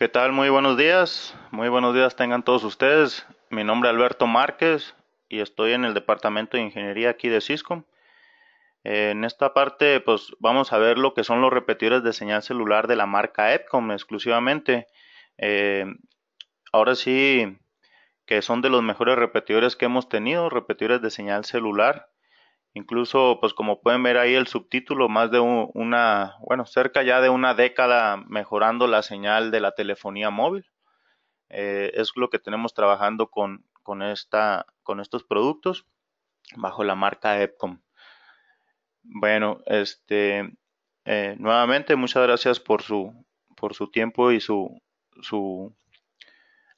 ¿Qué tal? Muy buenos días. Muy buenos días tengan todos ustedes. Mi nombre es Alberto Márquez y estoy en el Departamento de Ingeniería aquí de Cisco. Eh, en esta parte, pues vamos a ver lo que son los repetidores de señal celular de la marca Epcom exclusivamente. Eh, ahora sí, que son de los mejores repetidores que hemos tenido, repetidores de señal celular. Incluso, pues como pueden ver ahí el subtítulo, más de una, bueno, cerca ya de una década mejorando la señal de la telefonía móvil. Eh, es lo que tenemos trabajando con, con, esta, con estos productos bajo la marca Epcom. Bueno, este, eh, nuevamente muchas gracias por su, por su tiempo y su, su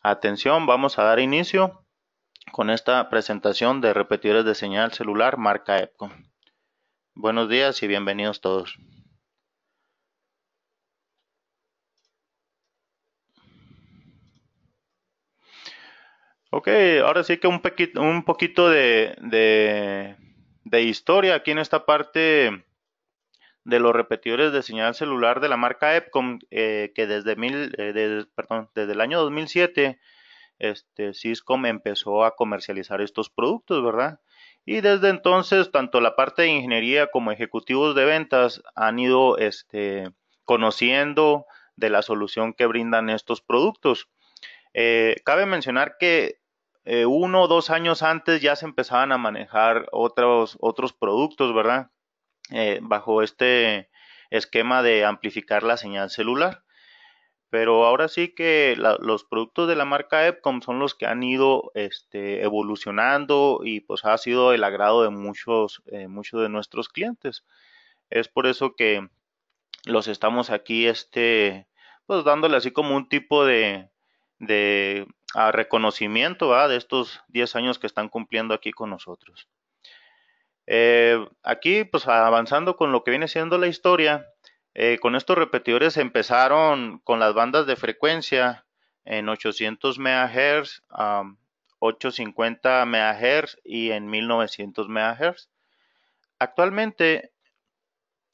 atención. Vamos a dar inicio con esta presentación de repetidores de señal celular marca EPCOM Buenos días y bienvenidos todos. Ok, ahora sí que un, poquito, de, de, historia aquí en esta parte de los repetidores de señal celular de la marca Epcom, eh, que desde, mil, eh, perdón, desde el año 2007 este, Cisco empezó a comercializar estos productos, ¿verdad? Y desde entonces, tanto la parte de ingeniería como ejecutivos de ventas han ido este, conociendo de la solución que brindan estos productos. Eh, cabe mencionar que eh, uno o dos años antes ya se empezaban a manejar otros, otros productos, ¿verdad? Eh, bajo este esquema de amplificar la señal celular. Pero ahora sí que los productos de la marca Epcom son los que han ido este, evolucionando y pues ha sido el agrado de muchos, eh, muchos de nuestros clientes. Es por eso que los estamos aquí, este, pues dándole así como un tipo de, ah, reconocimiento de estos 10 años que están cumpliendo aquí con nosotros. Eh, aquí, pues avanzando con lo que viene siendo la historia, eh, con estos repetidores empezaron con las bandas de frecuencia en 800 MHz, 850 MHz y en 1900 MHz. Actualmente,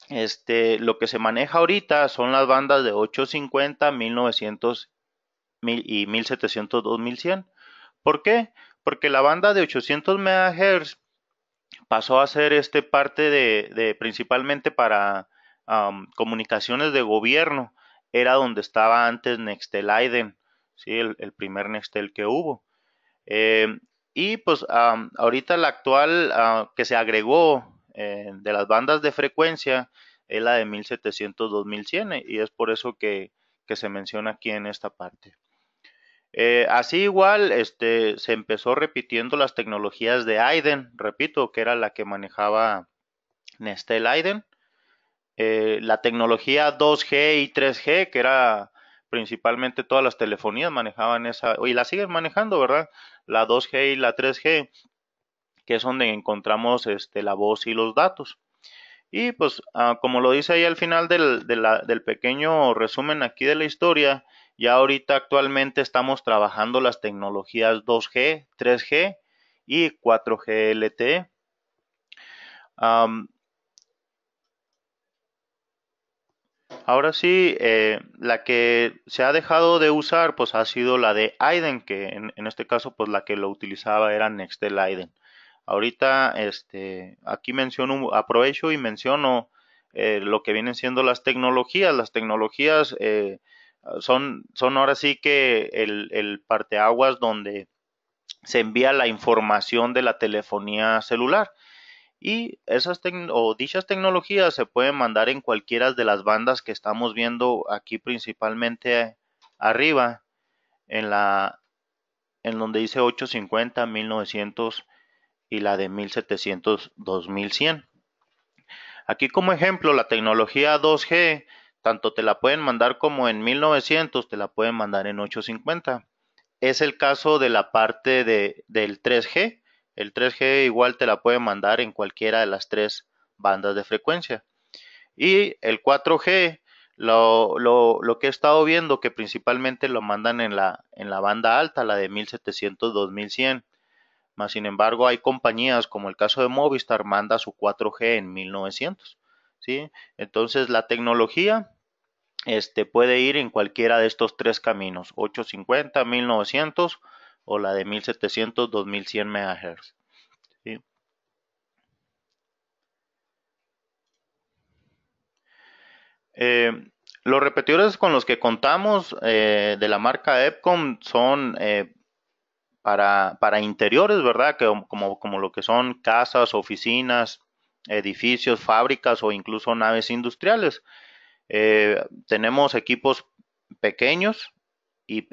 este, lo que se maneja ahorita son las bandas de 850, 1900 y 1700, 2100. ¿Por qué? Porque la banda de 800 MHz pasó a ser este parte de principalmente para comunicaciones de gobierno era donde estaba antes Nextel Aiden, ¿sí? el, primer Nextel que hubo. Eh, y pues ahorita la actual ah, que se agregó eh, de las bandas de frecuencia es la de 1700-2100 y es por eso que, se menciona aquí en esta parte. Eh, así igual este, se empezó repitiendo las tecnologías de Aiden, repito, que era la que manejaba Nextel Aiden. Eh, la tecnología 2G y 3G, que era principalmente todas las telefonías manejaban esa, y la siguen manejando, ¿verdad? La 2G y la 3G, que es donde encontramos este, la voz y los datos. Y pues, ah, como lo dice ahí al final del, pequeño resumen aquí de la historia, ya ahorita actualmente estamos trabajando las tecnologías 2G, 3G y 4G LTE. Ahora sí, eh, la que se ha dejado de usar pues ha sido la de Aiden, que en, este caso pues la que lo utilizaba era Nextel Aiden. Ahorita este, aquí menciono, aprovecho y menciono eh, lo que vienen siendo las tecnologías. Las tecnologías eh, son, ahora sí que el, el parteaguas donde se envía la información de la telefonía celular. Y esas dichas tecnologías se pueden mandar en cualquiera de las bandas que estamos viendo aquí principalmente arriba en la en donde dice 850, 1900 y la de 1700, 2100. Aquí como ejemplo la tecnología 2G tanto te la pueden mandar como en 1900, te la pueden mandar en 850. Es el caso de la parte del 3G, el 3G igual te la puede mandar en cualquiera de las tres bandas de frecuencia. Y el 4G, lo, lo, lo que he estado viendo que principalmente lo mandan en la, en la banda alta, la de 1700-2100. Más sin embargo, hay compañías como el caso de Movistar manda su 4G en 1900. ¿sí? Entonces, la tecnología este, puede ir en cualquiera de estos tres caminos, 850, 1900 o la de 1700-2100 MHz. Eh, los repetidores con los que contamos eh, de la marca Epcom son eh, para, interiores, ¿verdad? como, lo que son casas, oficinas, edificios, fábricas o incluso naves industriales. tenemos equipos pequeños y,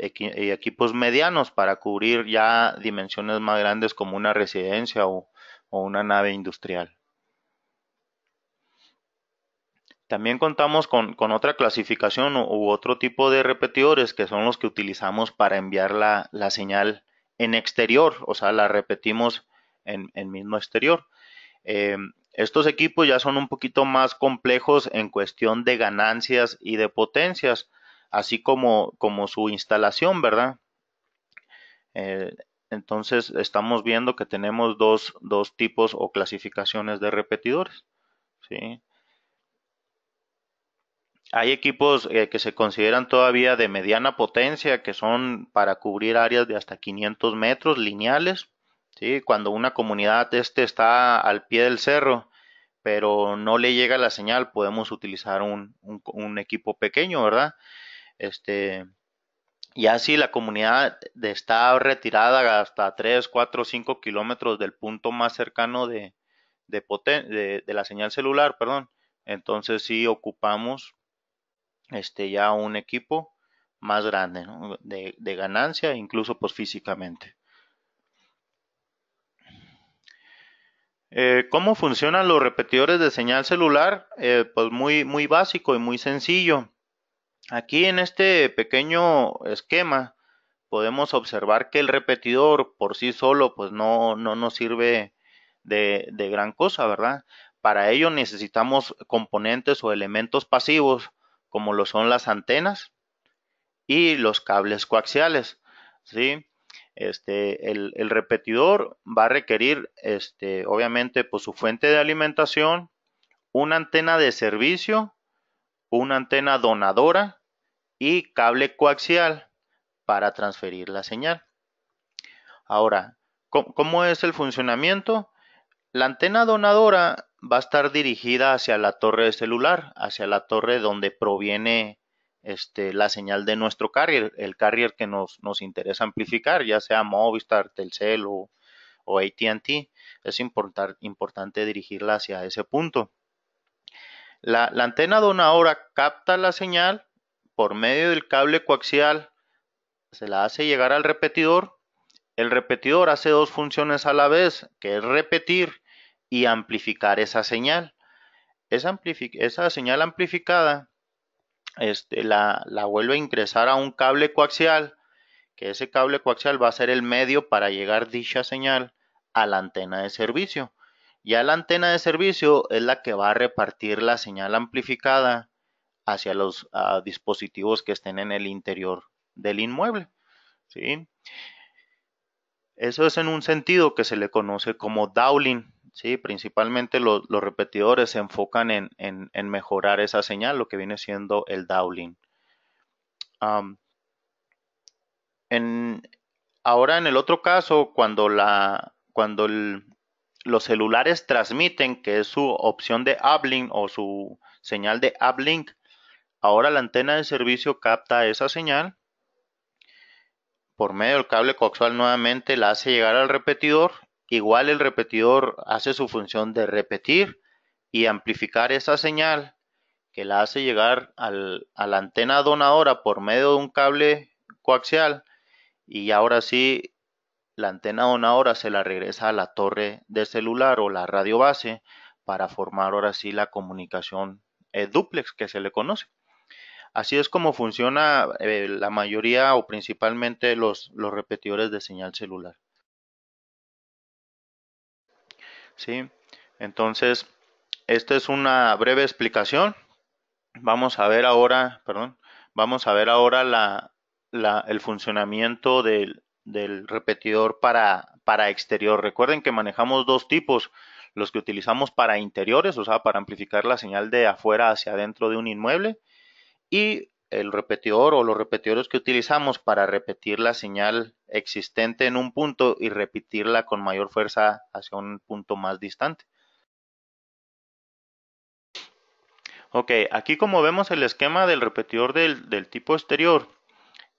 equipos medianos para cubrir ya dimensiones más grandes como una residencia o, una nave industrial. También contamos con, otra clasificación u, otro tipo de repetidores que son los que utilizamos para enviar la, señal en exterior, o sea, la repetimos en, el mismo exterior. Em, estos equipos ya son un poquito más complejos en cuestión de ganancias y de potencias, así como, como su instalación, ¿verdad? Eh, entonces estamos viendo que tenemos dos, dos tipos o clasificaciones de repetidores. ¿sí? Hay equipos eh, que se consideran todavía de mediana potencia, que son para cubrir áreas de hasta 500 metros lineales, ¿sí? cuando una comunidad este está al pie del cerro, pero no le llega la señal, podemos utilizar un, un equipo pequeño, ¿verdad? Este, y así la comunidad está retirada hasta 3, 4, 5 kilómetros del punto más cercano de, la señal celular, perdón. Entonces sí ocupamos este, ya un equipo más grande de, ganancia, incluso pues físicamente. Eh, ¿Cómo funcionan los repetidores de señal celular? Eh, pues muy, muy básico y muy sencillo. Aquí en este pequeño esquema podemos observar que el repetidor por sí solo pues no, no nos sirve de, de gran cosa, ¿verdad? Para ello necesitamos componentes o elementos pasivos como lo son las antenas y los cables coaxiales, ¿sí? Este, el, el, repetidor va a requerir, este, obviamente, pues su fuente de alimentación, una antena de servicio una antena donadora y cable coaxial para transferir la señal. Ahora, ¿cómo, es el funcionamiento? La antena donadora va a estar dirigida hacia la torre celular, hacia la torre donde proviene este, la señal de nuestro carrier, el carrier que nos, interesa amplificar, ya sea Movistar, Telcel o, ATT. Es importante dirigirla hacia ese punto. La, antena donadora capta la señal por medio del cable coaxial, se la hace llegar al repetidor. El repetidor hace dos funciones a la vez, que es repetir y amplificar esa señal. Esa, señal amplificada este, la vuelve a ingresar a un cable coaxial, que ese cable coaxial va a ser el medio para llegar dicha señal a la antena de servicio. Ya la antena de servicio es la que va a repartir la señal amplificada hacia los dispositivos que estén en el interior del inmueble. ¿sí? Eso es en un sentido que se le conoce como Dowling. ¿sí? Principalmente los, repetidores se enfocan en, mejorar esa señal, lo que viene siendo el Dowling. en, ahora en el otro caso, cuando, la, cuando el, los celulares transmiten, que es su opción de uplink o su señal de uplink. Ahora la antena de servicio capta esa señal. Por medio del cable coaxial nuevamente la hace llegar al repetidor. Igual el repetidor hace su función de repetir y amplificar esa señal que la hace llegar a la antena donadora por medio de un cable coaxial. Y ahora sí la antena on ahora se la regresa a la torre de celular o la radio base para formar ahora sí la comunicación eh, duplex que se le conoce. Así es como funciona eh, la mayoría o principalmente los, repetidores de señal celular. ¿Sí? Entonces, esta es una breve explicación. Vamos a ver ahora, perdón, vamos a ver ahora la, el funcionamiento del, del repetidor para, para exterior. Recuerden que manejamos dos tipos, los que utilizamos para interiores, o sea, para amplificar la señal de afuera hacia adentro de un inmueble, y el repetidor o los repetidores que utilizamos para repetir la señal existente en un punto y repetirla con mayor fuerza hacia un punto más distante. Ok, aquí como vemos el esquema del repetidor del, del tipo exterior,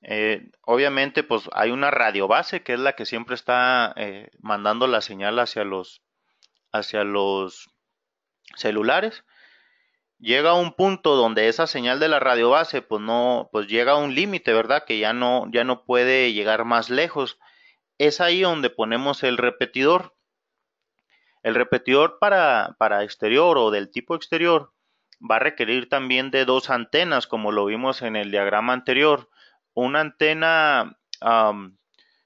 eh, obviamente, pues hay una radio base que es la que siempre está eh, mandando la señal hacia los, hacia los celulares. Llega a un punto donde esa señal de la base, pues no, pues llega a un límite, ¿verdad? Que ya no, ya no puede llegar más lejos. Es ahí donde ponemos el repetidor. El repetidor para, para exterior o del tipo exterior va a requerir también de dos antenas, como lo vimos en el diagrama anterior una antena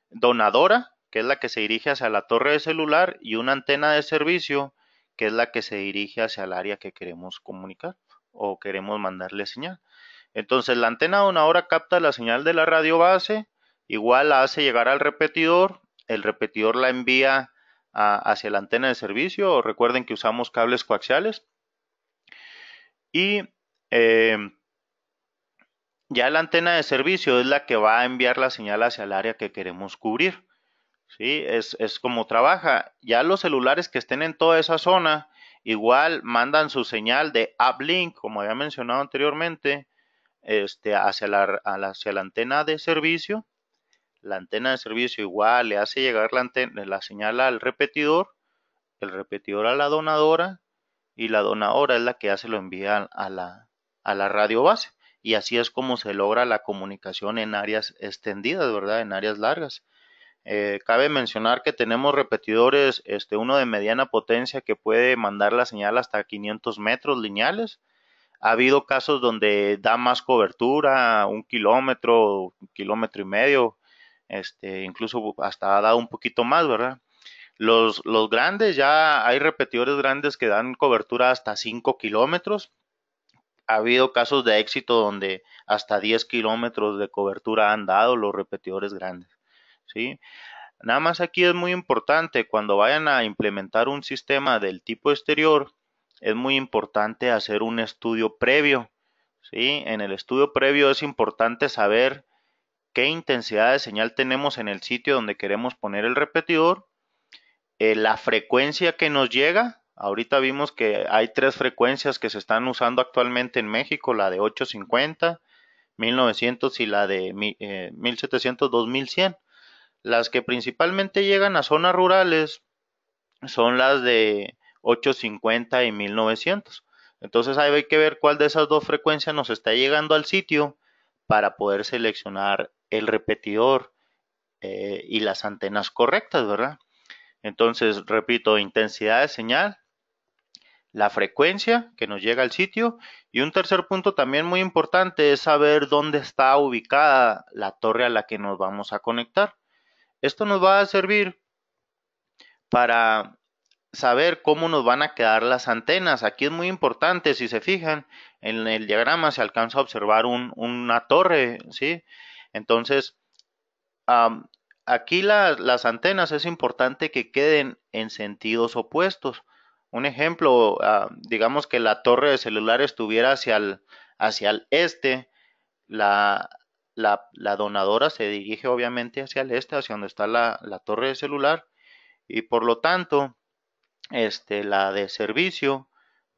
donadora, que es la que se dirige hacia la torre de celular, y una antena de servicio, que es la que se dirige hacia el área que queremos comunicar o queremos mandarle señal. Entonces la antena donadora capta la señal de la radio base, igual la hace llegar al repetidor, el repetidor la envía hacia la antena de servicio, recuerden que usamos cables coaxiales, y eh, ya la antena de servicio es la que va a enviar la señal hacia el área que queremos cubrir. ¿sí? Es, como trabaja. Ya los celulares que estén en toda esa zona, igual mandan su señal de uplink, como había mencionado anteriormente, este, hacia, la, hacia la antena de servicio. La antena de servicio igual le hace llegar la, señal al repetidor, el repetidor a la donadora y la donadora es la que hace lo envía a la, a la radio base y así es como se logra la comunicación en áreas extendidas, ¿verdad? En áreas largas. Eh, cabe mencionar que tenemos repetidores, este, uno de mediana potencia que puede mandar la señal hasta 500 metros lineales. Ha habido casos donde da más cobertura, un kilómetro, un kilómetro y medio, este, incluso hasta ha dado un poquito más, ¿verdad? Los, los grandes, ya hay repetidores grandes que dan cobertura hasta 5 kilómetros ha habido casos de éxito donde hasta 10 kilómetros de cobertura han dado los repetidores grandes. ¿sí? Nada más aquí es muy importante cuando vayan a implementar un sistema del tipo exterior, es muy importante hacer un estudio previo. ¿sí? En el estudio previo es importante saber qué intensidad de señal tenemos en el sitio donde queremos poner el repetidor, eh, la frecuencia que nos llega Ahorita vimos que hay tres frecuencias que se están usando actualmente en México, la de 850, 1900 y la de 1700, 2100. Eh, las que principalmente llegan a zonas rurales son las de 850 y 1900. Entonces ahí hay que ver cuál de esas dos frecuencias nos está llegando al sitio para poder seleccionar el repetidor eh, y las antenas correctas, ¿verdad? Entonces, repito, intensidad de señal, la frecuencia que nos llega al sitio y un tercer punto también muy importante es saber dónde está ubicada la torre a la que nos vamos a conectar. Esto nos va a servir para saber cómo nos van a quedar las antenas. Aquí es muy importante, si se fijan, en el diagrama se alcanza a observar una torre, ¿sí? Entonces, aquí las antenas es importante que queden en sentidos opuestos. Un ejemplo, ah, digamos que la torre de celular estuviera hacia el, hacia este, la, donadora se dirige obviamente hacia el este, hacia donde está la, torre de celular, y por lo tanto, este, la de servicio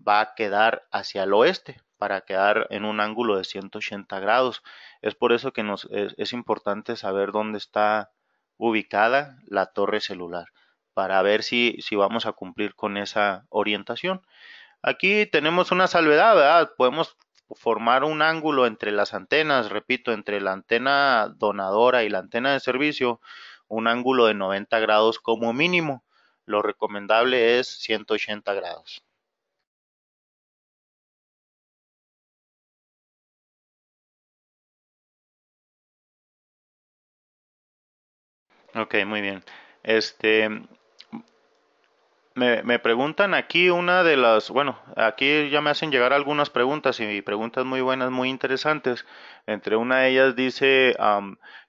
va a quedar hacia el oeste para quedar en un ángulo de 180 grados. Es por eso que nos, es importante saber dónde está ubicada la torre celular para ver si, si vamos a cumplir con esa orientación. Aquí tenemos una salvedad, ¿verdad? Podemos formar un ángulo entre las antenas, repito, entre la antena donadora y la antena de servicio, un ángulo de 90 grados como mínimo. Lo recomendable es 180 grados. Ok, muy bien. Este, me, preguntan aquí una de las, bueno, aquí ya me hacen llegar algunas preguntas y preguntas muy buenas, muy interesantes. Entre una de ellas dice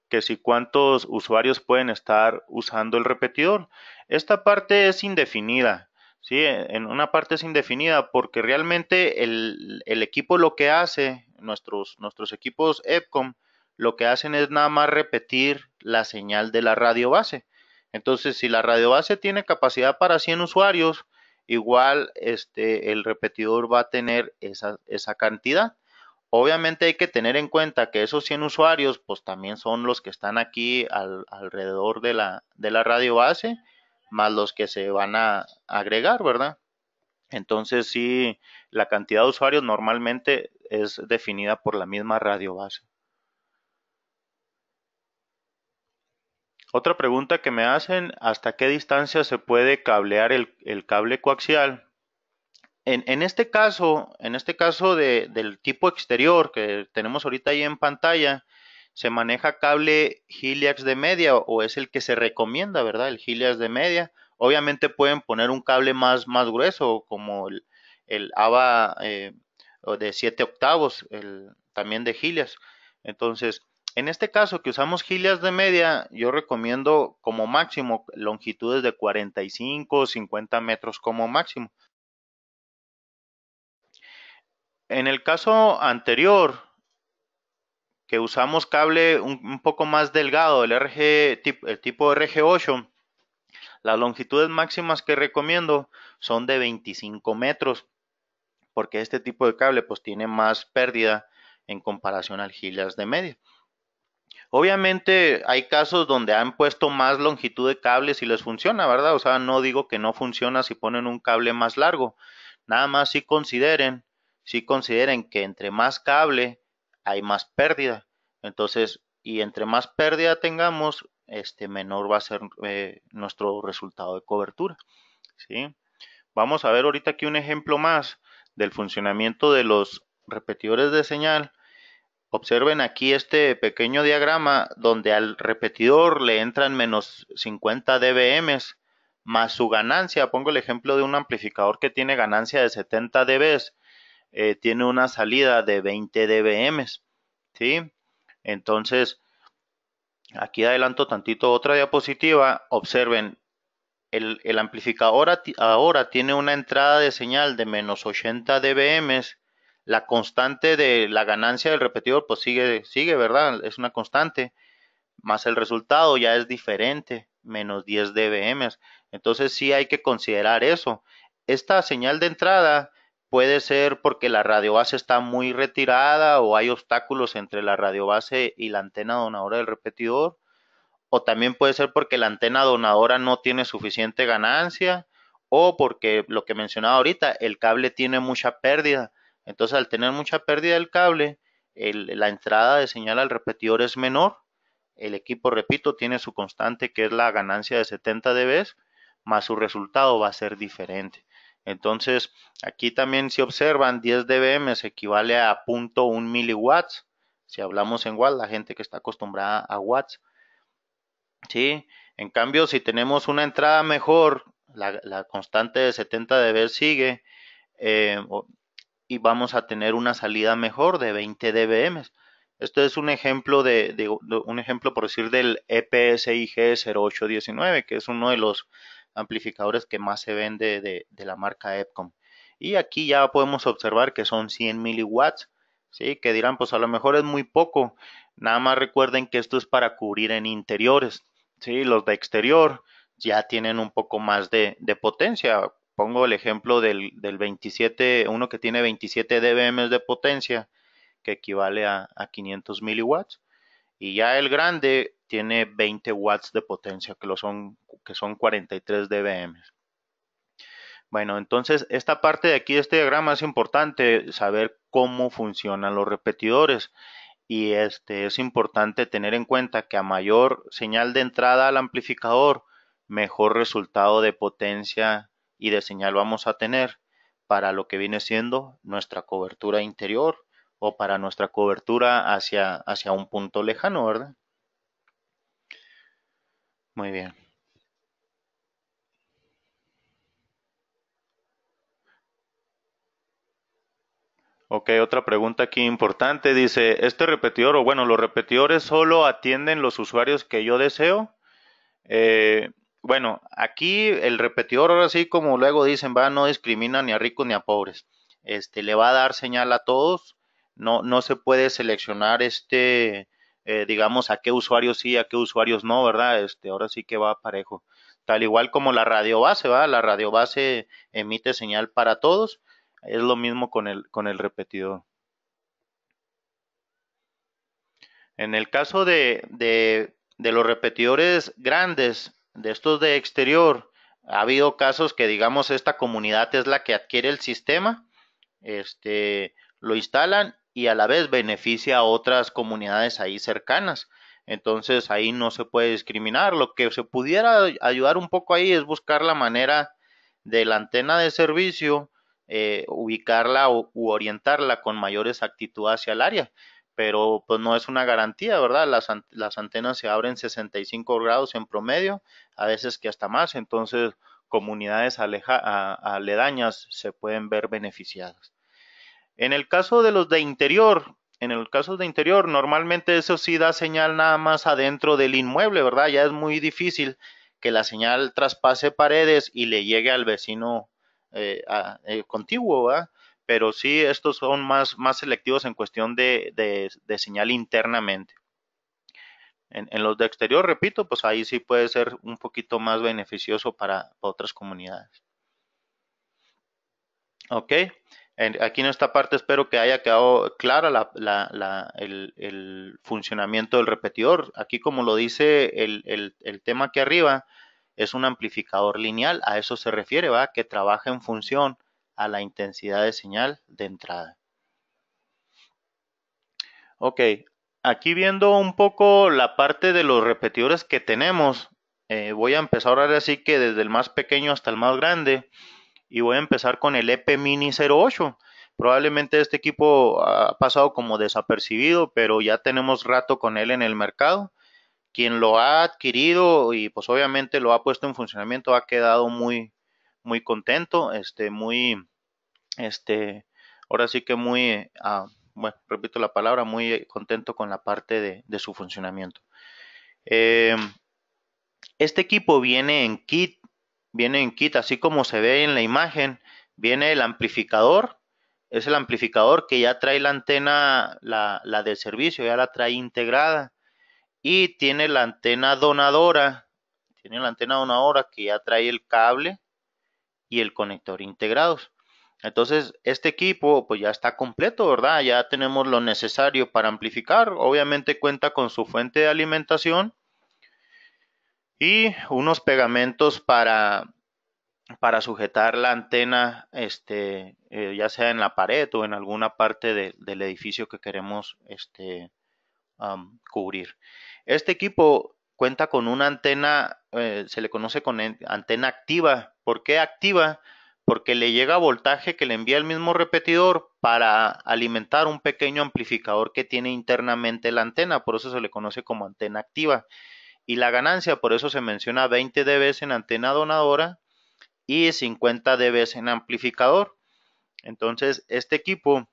que si cuántos usuarios pueden estar usando el repetidor. Esta parte es indefinida, ¿sí? En una parte es indefinida porque realmente el, el equipo lo que hace, nuestros, nuestros equipos EPCOM, lo que hacen es nada más repetir la señal de la radio base. Entonces, si la radiobase tiene capacidad para 100 usuarios, igual este, el repetidor va a tener esa, cantidad. Obviamente hay que tener en cuenta que esos 100 usuarios, pues también son los que están aquí alrededor de la, de la radio base, más los que se van a agregar, ¿verdad? Entonces sí, la cantidad de usuarios normalmente es definida por la misma radio base. Otra pregunta que me hacen, ¿hasta qué distancia se puede cablear el, cable coaxial? En, este caso, en este caso del tipo exterior que tenemos ahorita ahí en pantalla, se maneja cable Hiliax de media o es el que se recomienda, ¿verdad? El Hiliax de media. Obviamente pueden poner un cable más, más grueso como el, el ABA eh, de 7 octavos, el, también de Hiliax. Entonces, en este caso que usamos gilias de media, yo recomiendo como máximo longitudes de 45 o 50 metros como máximo. En el caso anterior, que usamos cable un, poco más delgado, el, el tipo RG8, las longitudes máximas que recomiendo son de 25 metros, porque este tipo de cable pues tiene más pérdida en comparación al gilias de media. Obviamente hay casos donde han puesto más longitud de cables y les funciona, ¿verdad? O sea, no digo que no funciona si ponen un cable más largo. Nada más si consideren, si consideren que entre más cable hay más pérdida. Entonces, y entre más pérdida tengamos, este menor va a ser eh, nuestro resultado de cobertura. ¿sí? Vamos a ver ahorita aquí un ejemplo más del funcionamiento de los repetidores de señal Observen aquí este pequeño diagrama donde al repetidor le entran menos 50 dBm más su ganancia. Pongo el ejemplo de un amplificador que tiene ganancia de 70 dB. Eh, tiene una salida de 20 dBm. ¿sí? Entonces, aquí adelanto tantito otra diapositiva. Observen, el, el amplificador ahora tiene una entrada de señal de menos 80 dBm la constante de la ganancia del repetidor, pues sigue, sigue, ¿verdad? Es una constante, más el resultado ya es diferente, menos 10 dBm. Entonces sí hay que considerar eso. Esta señal de entrada puede ser porque la radiobase está muy retirada o hay obstáculos entre la radiobase y la antena donadora del repetidor. O también puede ser porque la antena donadora no tiene suficiente ganancia o porque lo que mencionaba ahorita, el cable tiene mucha pérdida. Entonces, al tener mucha pérdida del cable, la entrada de señal al repetidor es menor. El equipo, repito, tiene su constante que es la ganancia de 70 dB, más su resultado va a ser diferente. Entonces, aquí también si observan, 10 dBm se equivale a 0.1 miliwatts. Si hablamos en watts, la gente que está acostumbrada a watts. ¿Sí? En cambio, si tenemos una entrada mejor, la, constante de 70 dB sigue. Eh, vamos a tener una salida mejor de 20 dBm. Esto es un ejemplo de, un ejemplo por decir del EPSIG0819, que es uno de los amplificadores que más se vende de, la marca Epcom. Y aquí ya podemos observar que son 100 miliwatts, ¿sí? que dirán, pues a lo mejor es muy poco. Nada más recuerden que esto es para cubrir en interiores. ¿sí? Los de exterior ya tienen un poco más de potencia, Pongo el ejemplo del, 27, uno que tiene 27 dBm de potencia, que equivale a, 500 miliwatts. Y ya el grande tiene 20 watts de potencia, que, lo son, que son 43 dBm. Bueno, entonces esta parte de aquí de este diagrama es importante saber cómo funcionan los repetidores. Y este es importante tener en cuenta que a mayor señal de entrada al amplificador, mejor resultado de potencia y de señal vamos a tener para lo que viene siendo nuestra cobertura interior o para nuestra cobertura hacia, hacia un punto lejano, ¿verdad? Muy bien. Ok, otra pregunta aquí importante. Dice, ¿este repetidor o bueno, los repetidores solo atienden los usuarios que yo deseo? Eh, bueno, aquí el repetidor, ahora sí, como luego dicen, va, no discrimina ni a ricos ni a pobres. Este, le va a dar señal a todos. No, no se puede seleccionar este, eh, digamos, a qué usuarios sí, a qué usuarios no, ¿verdad? Este, ahora sí que va parejo. Tal igual como la radio base ¿va? La radio base emite señal para todos. Es lo mismo con el, con el repetidor. En el caso de, de, de los repetidores grandes, de estos de exterior, ha habido casos que digamos esta comunidad es la que adquiere el sistema, este, lo instalan y a la vez beneficia a otras comunidades ahí cercanas. Entonces ahí no se puede discriminar. Lo que se pudiera ayudar un poco ahí es buscar la manera de la antena de servicio, eh, ubicarla u orientarla con mayor exactitud hacia el área pero pues no es una garantía, ¿verdad? Las, las antenas se abren 65 grados en promedio, a veces que hasta más, entonces comunidades aleja, aledañas se pueden ver beneficiadas. En el caso de los de interior, en el caso de interior, normalmente eso sí da señal nada más adentro del inmueble, ¿verdad? Ya es muy difícil que la señal traspase paredes y le llegue al vecino eh, a, eh, contiguo, ¿verdad? pero sí estos son más, más selectivos en cuestión de, señal internamente. En, los de exterior, repito, pues ahí sí puede ser un poquito más beneficioso para, otras comunidades. Ok, aquí en esta parte espero que haya quedado clara el, funcionamiento del repetidor. Aquí como lo dice el, el tema aquí arriba, es un amplificador lineal, a eso se refiere, va, que trabaja en función a la intensidad de señal de entrada. Ok, aquí viendo un poco la parte de los repetidores que tenemos, eh, voy a empezar ahora así que desde el más pequeño hasta el más grande y voy a empezar con el EP Mini 08. Probablemente este equipo ha pasado como desapercibido, pero ya tenemos rato con él en el mercado. Quien lo ha adquirido y pues obviamente lo ha puesto en funcionamiento ha quedado muy, muy contento, este, muy, este, ahora sí que muy, ah, repito la palabra, muy contento con la parte de, su funcionamiento. Eh, este equipo viene en kit, viene en kit, así como se ve en la imagen, viene el amplificador, es el amplificador que ya trae la antena, la, la del servicio, ya la trae integrada, y tiene la antena donadora, tiene la antena donadora que ya trae el cable, y el conector integrados. Entonces, este equipo pues ya está completo, ¿verdad? Ya tenemos lo necesario para amplificar. Obviamente cuenta con su fuente de alimentación y unos pegamentos para, para sujetar la antena, este, eh, ya sea en la pared o en alguna parte del edificio que queremos este, cubrir. Este equipo cuenta con una antena, eh, se le conoce con antena activa. ¿Por qué activa? Porque le llega voltaje que le envía el mismo repetidor para alimentar un pequeño amplificador que tiene internamente la antena, por eso se le conoce como antena activa. Y la ganancia, por eso se menciona 20 dB en antena donadora y 50 dB en amplificador. Entonces, este equipo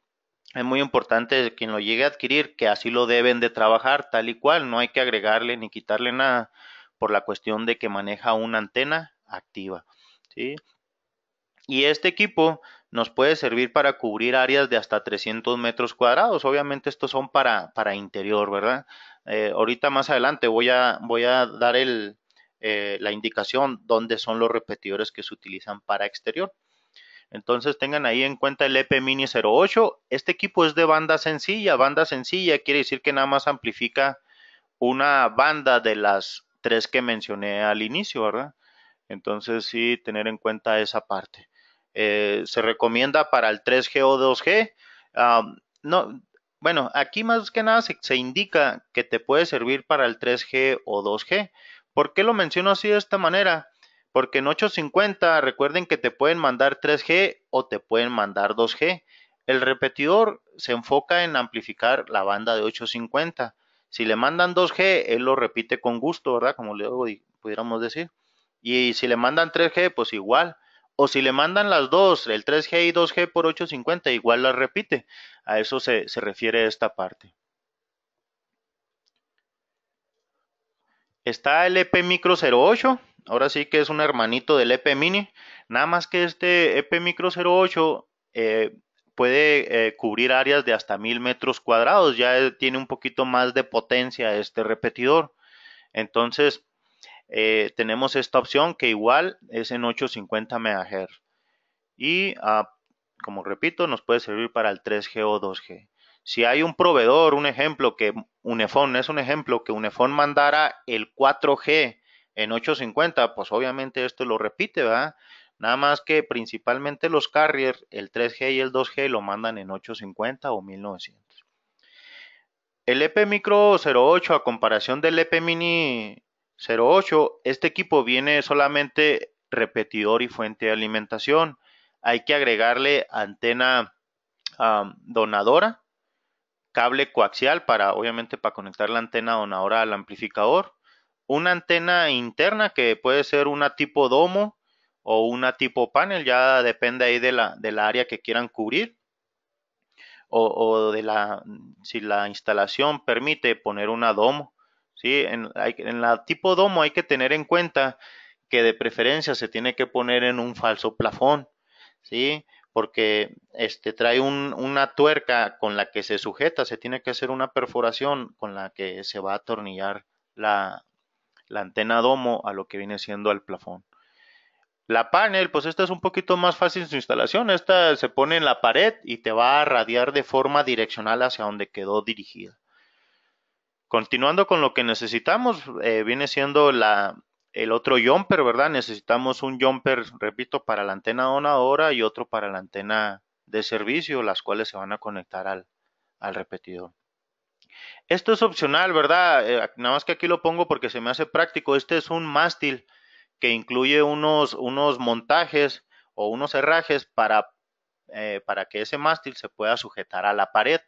es muy importante quien lo llegue a adquirir que así lo deben de trabajar tal y cual, no hay que agregarle ni quitarle nada por la cuestión de que maneja una antena activa. ¿sí? Y este equipo nos puede servir para cubrir áreas de hasta 300 metros cuadrados. Obviamente estos son para, interior, ¿verdad? Eh, ahorita más adelante voy a, dar eh, la indicación dónde son los repetidores que se utilizan para exterior. Entonces tengan ahí en cuenta el EP Mini 08. Este equipo es de banda sencilla. Banda sencilla quiere decir que nada más amplifica una banda de las tres que mencioné al inicio, ¿verdad? Entonces sí, tener en cuenta esa parte. Eh, se recomienda para el 3G o 2G. no, bueno, aquí más que nada se indica que te puede servir para el 3G o 2G. ¿Por qué lo menciono así de esta manera? Porque en 850 recuerden que te pueden mandar 3G o te pueden mandar 2G. El repetidor se enfoca en amplificar la banda de 850. Si le mandan 2G, él lo repite con gusto, ¿verdad? Como le pudiéramos decir. Y si le mandan 3G, pues igual. O si le mandan las dos, el 3G y 2G por 850, igual las repite. A eso se, se refiere esta parte. Está el EP Micro 08 Ahora sí que es un hermanito del EP Mini. Nada más que este EP Micro 08 eh, puede eh, cubrir áreas de hasta 1000 metros cuadrados. Ya eh, tiene un poquito más de potencia este repetidor. Entonces, tenemos esta opción que igual es en 850 MHz. Y ah, como repito, nos puede servir para el 3G o 2G. Si hay un proveedor, un ejemplo que Unifon es un ejemplo que Unifon mandara el 4G en 850, pues obviamente esto lo repite, ¿verdad? Nada más que principalmente los carriers, el 3G y el 2G lo mandan en 850 o 1900. El EP Micro 08 a comparación del EP Mini 08, este equipo viene solamente repetidor y fuente de alimentación. Hay que agregarle antena donadora, cable coaxial para obviamente para conectar la antena donadora al amplificador una antena interna que puede ser una tipo domo o una tipo panel, ya depende ahí de la, área que quieran cubrir o, de la, si la instalación permite poner una domo. ¿sí? En, la tipo domo hay que tener en cuenta que de preferencia se tiene que poner en un falso plafón, ¿sí? porque este trae una tuerca con la que se sujeta, se tiene que hacer una perforación con la que se va a atornillar la, la antena domo a lo que viene siendo el plafón. La panel, pues esta es un poquito más fácil su instalación. Esta se pone en la pared y te va a radiar de forma direccional hacia donde quedó dirigida. Continuando con lo que necesitamos, eh, viene siendo la, el otro jumper, ¿verdad? Necesitamos un jumper, repito, para la antena donadora y otro para la antena de servicio, las cuales se van a conectar al, al repetidor. Esto es opcional, ¿verdad? Eh, nada más que aquí lo pongo porque se me hace práctico. Este es un mástil que incluye unos, unos montajes o unos herrajes para, eh, que ese mástil se pueda sujetar a la pared.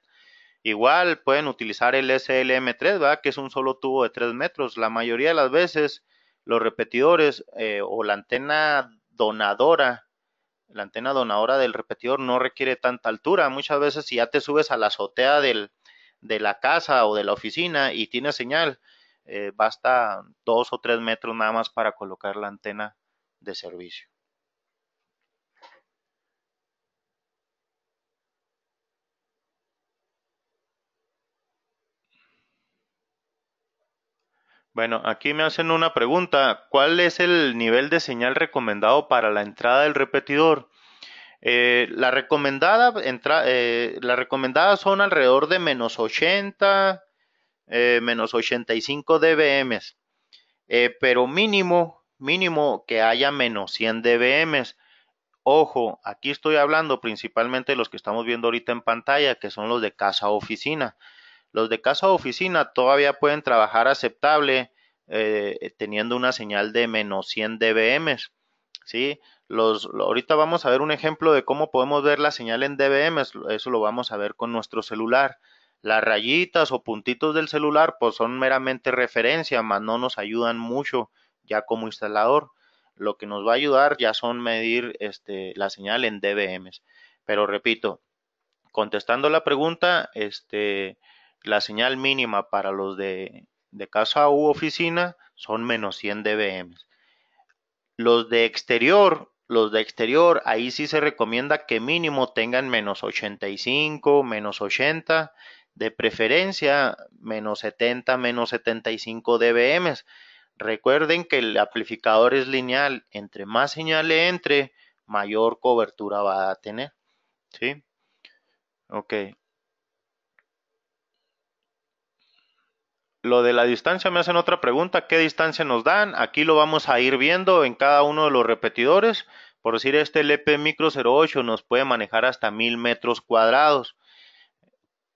Igual pueden utilizar el SLM3, ¿verdad? Que es un solo tubo de 3 metros. La mayoría de las veces los repetidores eh, o la antena donadora, la antena donadora del repetidor no requiere tanta altura. Muchas veces si ya te subes a la azotea del, de la casa o de la oficina y tiene señal, eh, basta dos o tres metros nada más para colocar la antena de servicio. Bueno, aquí me hacen una pregunta. ¿Cuál es el nivel de señal recomendado para la entrada del repetidor? Eh, la, recomendada entra, eh, son alrededor de menos 80, eh, menos 85 dBMs, pero mínimo, mínimo que haya menos 100 dBMs. Ojo, aquí estoy hablando principalmente de los que estamos viendo ahorita en pantalla, que son los de casa oficina. Los de casa oficina todavía pueden trabajar aceptable teniendo una señal de menos 100 dBMs, ¿sí? Los, ahorita vamos a ver un ejemplo de cómo podemos ver la señal en DBM, eso lo vamos a ver con nuestro celular. Las rayitas o puntitos del celular pues son meramente referencia, más no nos ayudan mucho ya como instalador. Lo que nos va a ayudar ya son medir este, la señal en DBM. Pero repito, contestando la pregunta, este, la señal mínima para los de, casa u oficina son menos 100 dBm. Los de exterior los de exterior, ahí sí se recomienda que mínimo tengan menos 85, menos 80, de preferencia menos 70, menos 75 dBm. Recuerden que el amplificador es lineal, entre más señal le entre, mayor cobertura va a tener. ¿Sí? Ok. Lo de la distancia me hacen otra pregunta, ¿qué distancia nos dan? Aquí lo vamos a ir viendo en cada uno de los repetidores. Por decir, este LP Micro 08 nos puede manejar hasta mil metros cuadrados.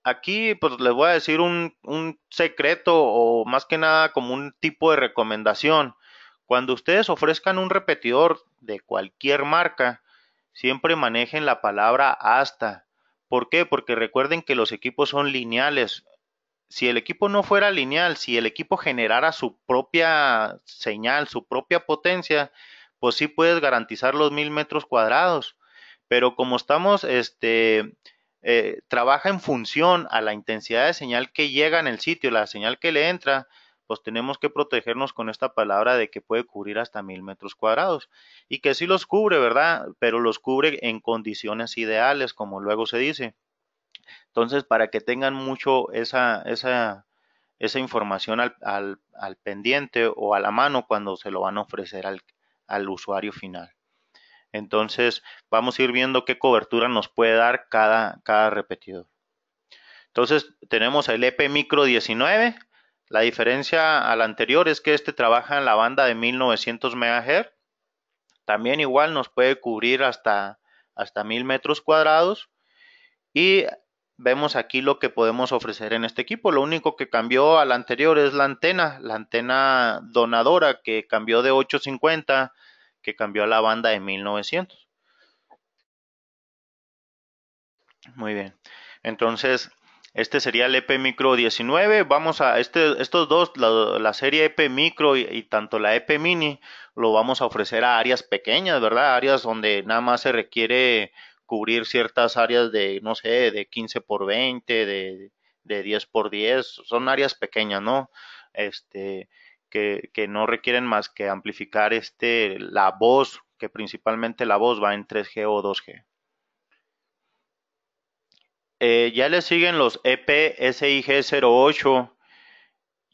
Aquí pues les voy a decir un, un secreto o más que nada como un tipo de recomendación. Cuando ustedes ofrezcan un repetidor de cualquier marca, siempre manejen la palabra hasta. ¿Por qué? Porque recuerden que los equipos son lineales si el equipo no fuera lineal, si el equipo generara su propia señal, su propia potencia, pues sí puedes garantizar los mil metros cuadrados. Pero como estamos, este, eh, trabaja en función a la intensidad de señal que llega en el sitio, la señal que le entra, pues tenemos que protegernos con esta palabra de que puede cubrir hasta mil metros cuadrados y que sí los cubre, ¿verdad? Pero los cubre en condiciones ideales, como luego se dice. Entonces, para que tengan mucho esa, esa, esa información al, al, pendiente o a la mano cuando se lo van a ofrecer al, al usuario final. Entonces, vamos a ir viendo qué cobertura nos puede dar cada, cada repetidor. Entonces, tenemos el EP Micro 19. La diferencia al anterior es que este trabaja en la banda de 1900 MHz. También igual nos puede cubrir hasta, hasta 1000 metros cuadrados. Y vemos aquí lo que podemos ofrecer en este equipo. Lo único que cambió al anterior es la antena, la antena donadora que cambió de 850, que cambió a la banda de 1900. Muy bien. Entonces, este sería el EP Micro 19. Vamos a este, estos dos, la, serie EP Micro y, tanto la EP Mini, lo vamos a ofrecer a áreas pequeñas, ¿verdad? Áreas donde nada más se requiere cubrir ciertas áreas de, no sé, de 15 por 20, de, de 10 por 10, son áreas pequeñas, ¿no? Este, que, no requieren más que amplificar este, la voz, que principalmente la voz va en 3G o 2G. Eh, ya le siguen los EPSIG08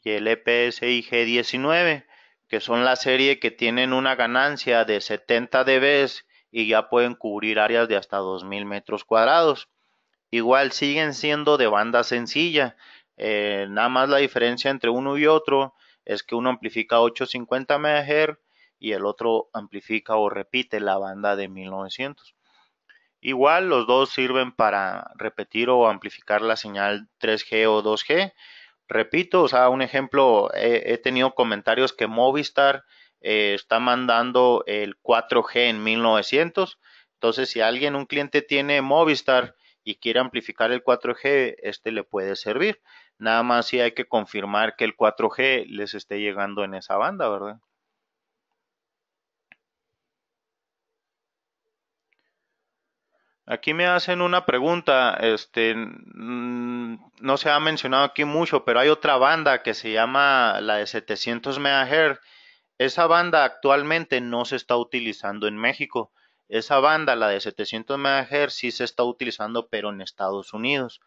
y el EPSIG19, que son la serie que tienen una ganancia de 70 dB y ya pueden cubrir áreas de hasta 2.000 metros cuadrados. Igual siguen siendo de banda sencilla. Eh, nada más la diferencia entre uno y otro es que uno amplifica 850 MHz y el otro amplifica o repite la banda de 1900. Igual los dos sirven para repetir o amplificar la señal 3G o 2G. Repito, o sea, un ejemplo, he tenido comentarios que Movistar eh, está mandando el 4G en 1900. Entonces, si alguien, un cliente tiene Movistar y quiere amplificar el 4G, este le puede servir. Nada más si hay que confirmar que el 4G les esté llegando en esa banda, ¿verdad? Aquí me hacen una pregunta, este, no se ha mencionado aquí mucho, pero hay otra banda que se llama la de 700 MHz esa banda actualmente no se está utilizando en México. Esa banda, la de 700 MHz, sí se está utilizando, pero en Estados Unidos.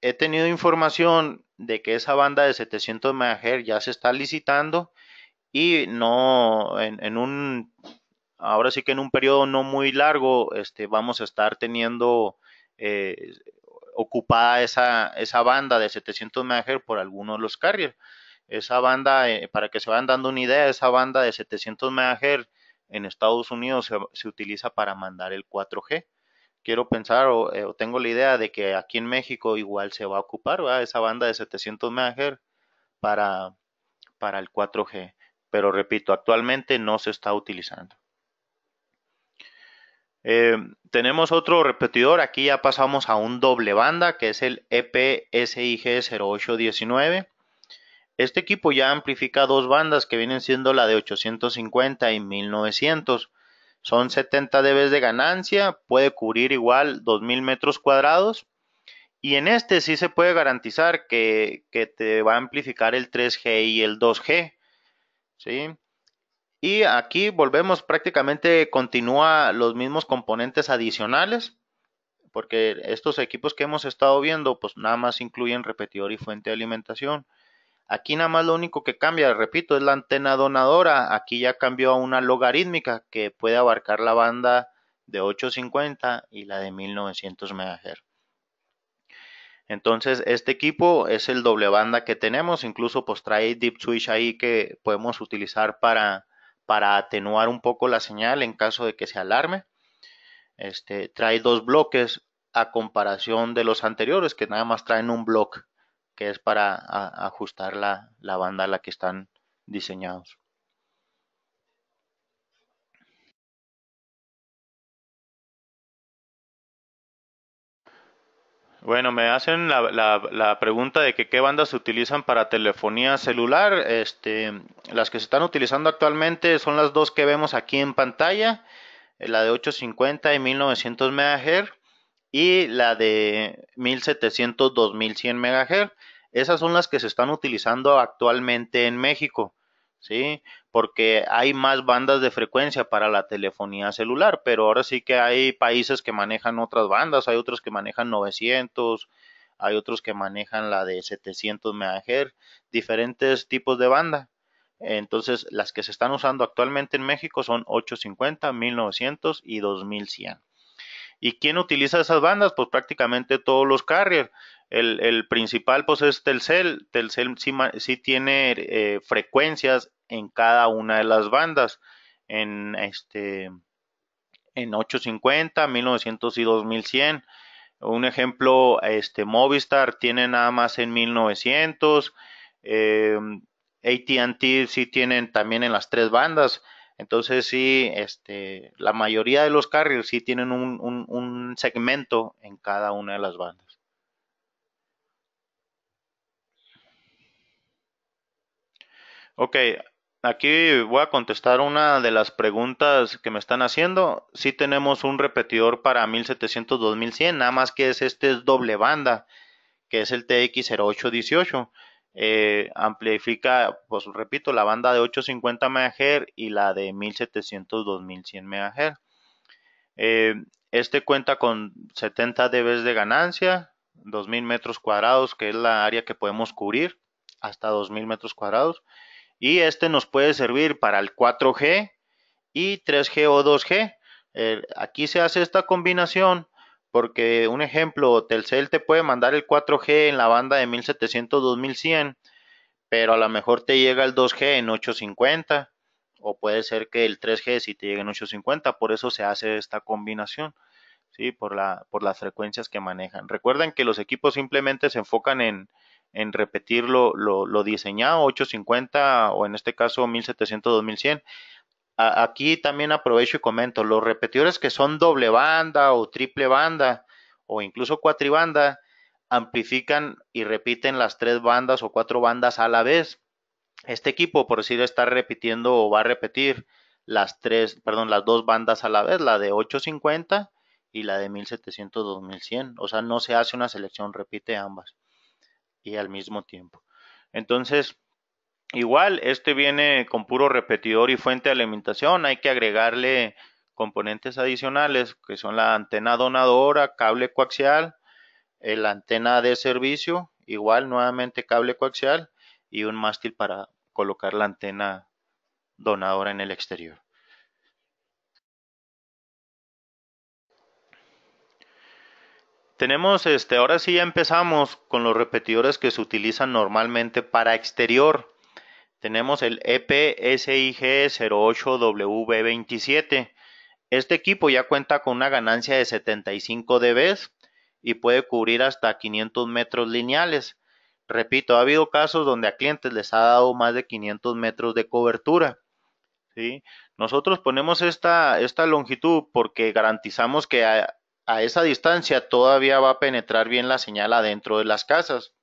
he tenido información de que esa banda de 700 MHz ya se está licitando y no en, un ahora sí que en un periodo no muy largo este vamos a estar teniendo eh, ocupada esa, esa banda de 700 MHz por algunos de los carriers esa banda, eh, para que se vayan dando una idea, esa banda de 700 MHz en Estados Unidos se, utiliza para mandar el 4G. Quiero pensar eh, o, tengo la idea de que aquí en México igual se va a ocupar esa banda de 700 MHz para, para el 4G. Pero repito, actualmente no se está utilizando. Eh, tenemos otro repetidor, aquí ya pasamos a un doble banda que es el EPSIG0819. Este equipo ya amplifica dos bandas que vienen siendo la de 850 y 1900. Son 70 dB de ganancia, puede cubrir igual 2000 metros cuadrados. Y en este sí se puede garantizar que, te va a amplificar el 3G y el 2G. ¿sí? Y aquí volvemos prácticamente, continúa los mismos componentes adicionales, porque estos equipos que hemos estado viendo, pues nada más incluyen repetidor y fuente de alimentación. Aquí nada más lo único que cambia, repito, es la antena donadora. Aquí ya cambió a una logarítmica que puede abarcar la banda de 850 y la de 1900 MHz. Entonces, este equipo es el doble banda que tenemos. Incluso pues trae deep switch ahí que podemos utilizar para, para atenuar un poco la señal en caso de que se alarme. Este, trae dos bloques a comparación de los anteriores que nada más traen un bloque que es para ajustar la, banda a la que están diseñados. Bueno, me hacen la, pregunta de que qué bandas se utilizan para telefonía celular. Este, las que se están utilizando actualmente son las dos que vemos aquí en pantalla, eh, la de 850 y 1900 MHz y la de 1700-2100 MHz. Esas son las que se están utilizando actualmente en México, ¿sí? Porque hay más bandas de frecuencia para la telefonía celular, pero ahora sí que hay países que manejan otras bandas, hay otros que manejan 900, hay otros que manejan la de 700 MHz, diferentes tipos de banda. Entonces, las que se están usando actualmente en México son 850, 1900 y 2100. ¿Y quién utiliza esas bandas? Pues prácticamente todos los carriers. El, principal pues es Telcel. Telcel sí, tiene eh, frecuencias en cada una de las bandas. En este en 850, 1900 y 2100. Un ejemplo, este Movistar tiene nada más en 1900. Eh, AT&T sí tienen también en las tres bandas. Entonces sí, este, la mayoría de los carriers sí tienen un, un, segmento en cada una de las bandas. Ok, aquí voy a contestar una de las preguntas que me están haciendo. Sí tenemos un repetidor para 1700-2100, nada más que es este es doble banda, que es el TX0818. Eh, amplifica, pues repito, la banda de 850 MHz y la de 1700-2100 MHz. Eh, este cuenta con 70 dB de ganancia, 2000 metros cuadrados, que es la área que podemos cubrir, hasta 2000 metros cuadrados. Y este nos puede servir para el 4G y 3G o 2G. Eh, aquí se hace esta combinación porque un ejemplo, Telcel te puede mandar el 4G en la banda de 1700-2100, pero a lo mejor te llega el 2G en 850, o puede ser que el 3G si te llegue en 850, por eso se hace esta combinación, ¿sí? por, la, por las frecuencias que manejan. Recuerden que los equipos simplemente se enfocan en, en repetir lo, lo diseñado, 850 o en este caso 1700-2100, aquí también aprovecho y comento, los repetidores que son doble banda o triple banda o incluso cuatribanda amplifican y repiten las tres bandas o cuatro bandas a la vez. Este equipo, por decir, está repitiendo o va a repetir las tres, perdón, las dos bandas a la vez, la de 850 y la de 1700-2100. O sea, no se hace una selección, repite ambas y al mismo tiempo. Entonces, Igual, este viene con puro repetidor y fuente de alimentación. Hay que agregarle componentes adicionales que son la antena donadora, cable coaxial, eh, la antena de servicio, igual nuevamente cable coaxial y un mástil para colocar la antena donadora en el exterior. Tenemos este, ahora sí ya empezamos con los repetidores que se utilizan normalmente para exterior. Tenemos el epsig 08 w 27 Este equipo ya cuenta con una ganancia de 75 dB y puede cubrir hasta 500 metros lineales. Repito, ha habido casos donde a clientes les ha dado más de 500 metros de cobertura. ¿sí? Nosotros ponemos esta, esta longitud porque garantizamos que a esa distancia todavía va a penetrar bien la señal adentro de las casas.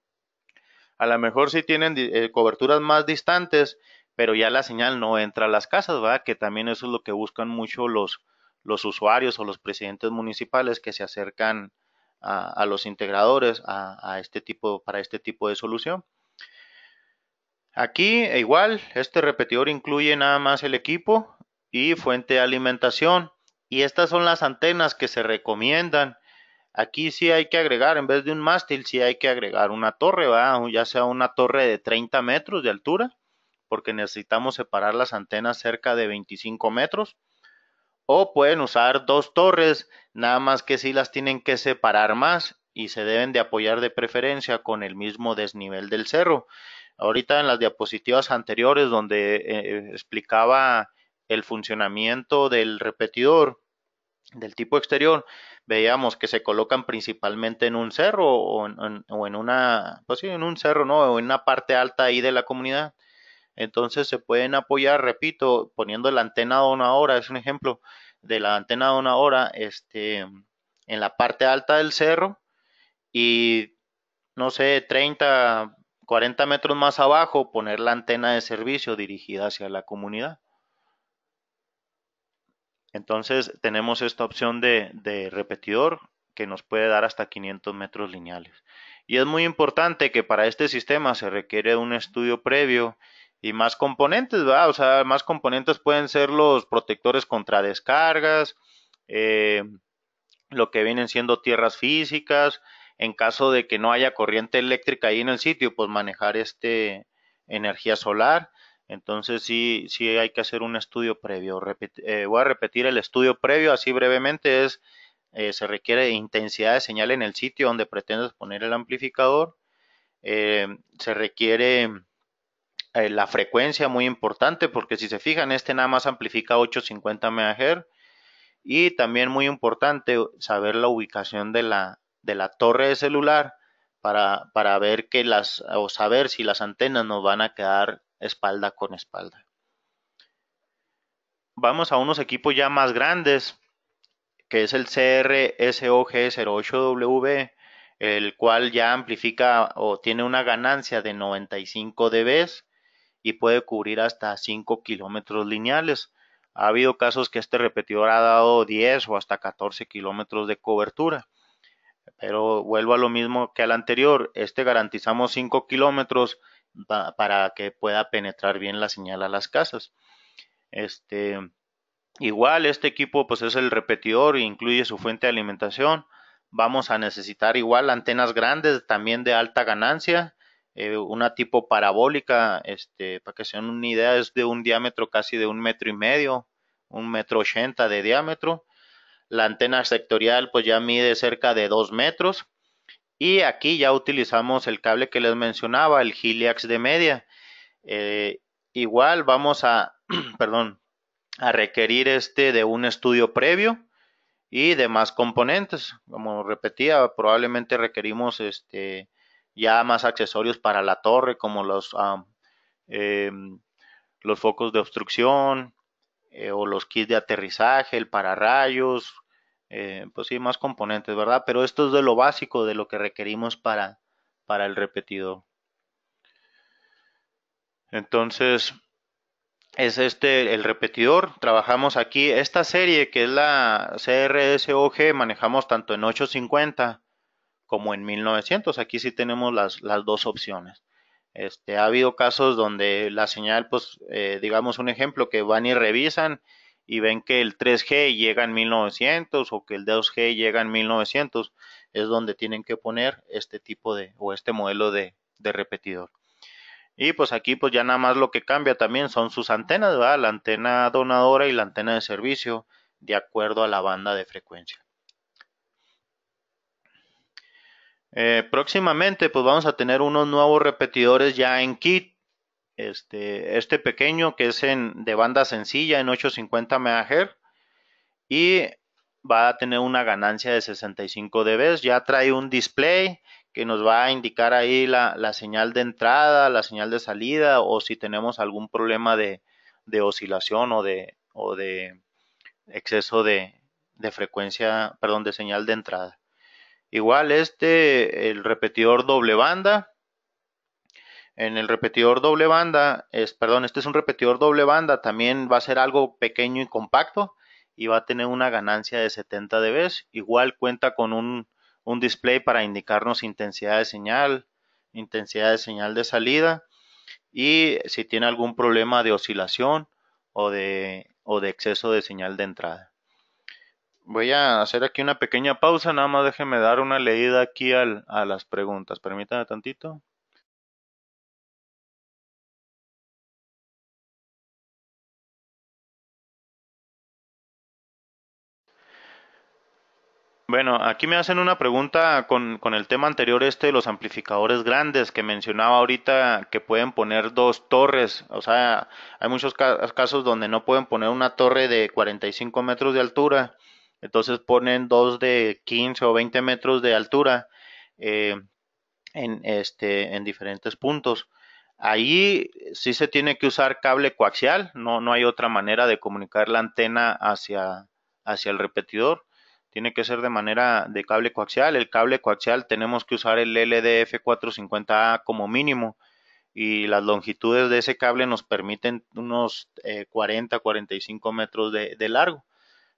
A lo mejor sí tienen eh, coberturas más distantes, pero ya la señal no entra a las casas, ¿verdad? Que también eso es lo que buscan mucho los, los usuarios o los presidentes municipales que se acercan a, los integradores este tipo, para este tipo de solución. Aquí e igual, este repetidor incluye nada más el equipo y fuente de alimentación. Y estas son las antenas que se recomiendan Aquí sí hay que agregar, en vez de un mástil, sí hay que agregar una torre, ya sea una torre de 30 metros de altura, porque necesitamos separar las antenas cerca de 25 metros. O pueden usar dos torres, nada más que si las tienen que separar más y se deben de apoyar de preferencia con el mismo desnivel del cerro. Ahorita en las diapositivas anteriores donde eh, eh, explicaba el funcionamiento del repetidor, del tipo exterior, veíamos que se colocan principalmente en un cerro o en, una, pues sí, en un cerro, ¿no? O en una parte alta ahí de la comunidad. Entonces se pueden apoyar, repito, poniendo la antena de una hora, es un ejemplo de la antena de una hora, este, en la parte alta del cerro y, no sé, 30, 40 metros más abajo, poner la antena de servicio dirigida hacia la comunidad. Entonces tenemos esta opción de, repetidor que nos puede dar hasta 500 metros lineales. Y es muy importante que para este sistema se requiere un estudio previo y más componentes, ¿verdad? O sea, más componentes pueden ser los protectores contra descargas, eh, lo que vienen siendo tierras físicas, en caso de que no haya corriente eléctrica ahí en el sitio, pues manejar esta energía solar. Entonces sí, hay que hacer un estudio previo. Eh, voy a repetir el estudio previo así brevemente. Es, eh, se requiere intensidad de señal en el sitio donde pretendes poner el amplificador. Eh, se requiere la frecuencia muy importante porque si se fijan este nada más amplifica 850 MHz. Y también muy importante saber la ubicación de la, de la torre de celular para, para ver que las o saber si las antenas nos van a quedar espalda con espalda. Vamos a unos equipos ya más grandes, que es el CRSOG08W, el cual ya amplifica o tiene una ganancia de 95 dB y puede cubrir hasta 5 kilómetros lineales. Ha habido casos que este repetidor ha dado 10 o hasta 14 kilómetros de cobertura. Pero vuelvo a lo mismo que al anterior. Este garantizamos 5 kilómetros para que pueda penetrar bien la señal a las casas. Este, igual este equipo pues es el repetidor e incluye su fuente de alimentación. Vamos a necesitar igual antenas grandes también de alta ganancia, eh, una tipo parabólica, este, para que sean una idea es de un diámetro casi de un metro y medio, un metro ochenta de diámetro. La antena sectorial pues ya mide cerca de dos metros y aquí ya utilizamos el cable que les mencionaba, el Heliax de media. Eh, igual vamos a, perdón, a requerir este de un estudio previo y demás componentes. Como repetía, probablemente requerimos este ya más accesorios para la torre, como los, ah, em, los focos de obstrucción eh, o los kits de aterrizaje, el pararrayos, eh, pues sí, más componentes, ¿verdad? Pero esto es de lo básico, de lo que requerimos para, para el repetidor. Entonces, es este el repetidor. Trabajamos aquí esta serie que es la CRSOG, manejamos tanto en 850 como en 1900. Aquí sí tenemos las, las dos opciones. Este, ha habido casos donde la señal, pues, eh, digamos un ejemplo que van y revisan y ven que el 3G llega en 1900 o que el 2G llega en 1900, es donde tienen que poner este tipo de o este modelo de, repetidor. Y pues aquí pues ya nada más lo que cambia también son sus antenas, La antena donadora y la antena de servicio de acuerdo a la banda de frecuencia. Eh, próximamente pues vamos a tener unos nuevos repetidores ya en kit este, este, pequeño que es de banda sencilla en 850 MHz y va a tener una ganancia de 65 dB. Ya trae un display que nos va a indicar ahí la, señal de entrada, la señal de salida o si tenemos algún problema de, oscilación o de, exceso de, de, frecuencia, perdón, de señal de entrada. Igual este, el repetidor doble banda, en el repetidor doble banda, perdón, este es un repetidor doble banda, también va a ser algo pequeño y compacto y va a tener una ganancia de 70 dB. Igual cuenta con un, un display para indicarnos intensidad de señal, intensidad de señal de salida y si tiene algún problema de oscilación o de, o de exceso de señal de entrada. Voy a hacer aquí una pequeña pausa, nada más déjeme dar una leída aquí a las preguntas. Permítame tantito. Bueno, aquí me hacen una pregunta con, el tema anterior este de los amplificadores grandes que mencionaba ahorita que pueden poner dos torres. O sea, hay muchos casos donde no pueden poner una torre de 45 metros de altura. Entonces ponen dos de 15 o 20 metros de altura eh, este, en, diferentes puntos. Ahí sí se tiene que usar cable coaxial. No, no hay otra manera de comunicar la antena hacia, hacia el repetidor tiene que ser de manera de cable coaxial. El cable coaxial tenemos que usar el LDF450A como mínimo y las longitudes de ese cable nos permiten unos 40, eh, 45 metros de, largo.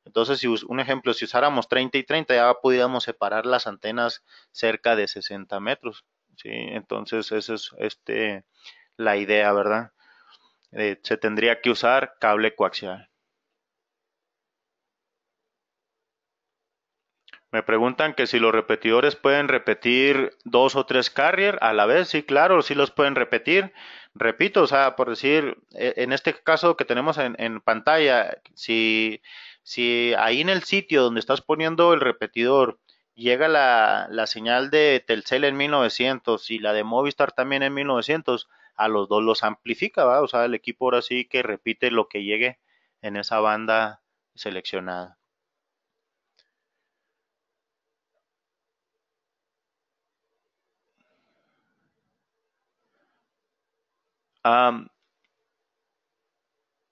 Entonces, si un ejemplo, si usáramos 30 y 30, ya pudiéramos separar las antenas cerca de 60 metros. ¿sí? Entonces, esa es este, la idea, ¿verdad? Eh, se tendría que usar cable coaxial. Me preguntan que si los repetidores pueden repetir dos o tres carrier a la vez. Sí, claro, sí los pueden repetir. Repito, o sea, por decir, e, en este caso que tenemos en, pantalla, si, si, ahí en el sitio donde estás poniendo el repetidor llega la, señal de Telcel en 1900 y la de Movistar también en 1900, a los dos los amplifica, O sea, el equipo ahora sí que repite lo que llegue en esa banda seleccionada.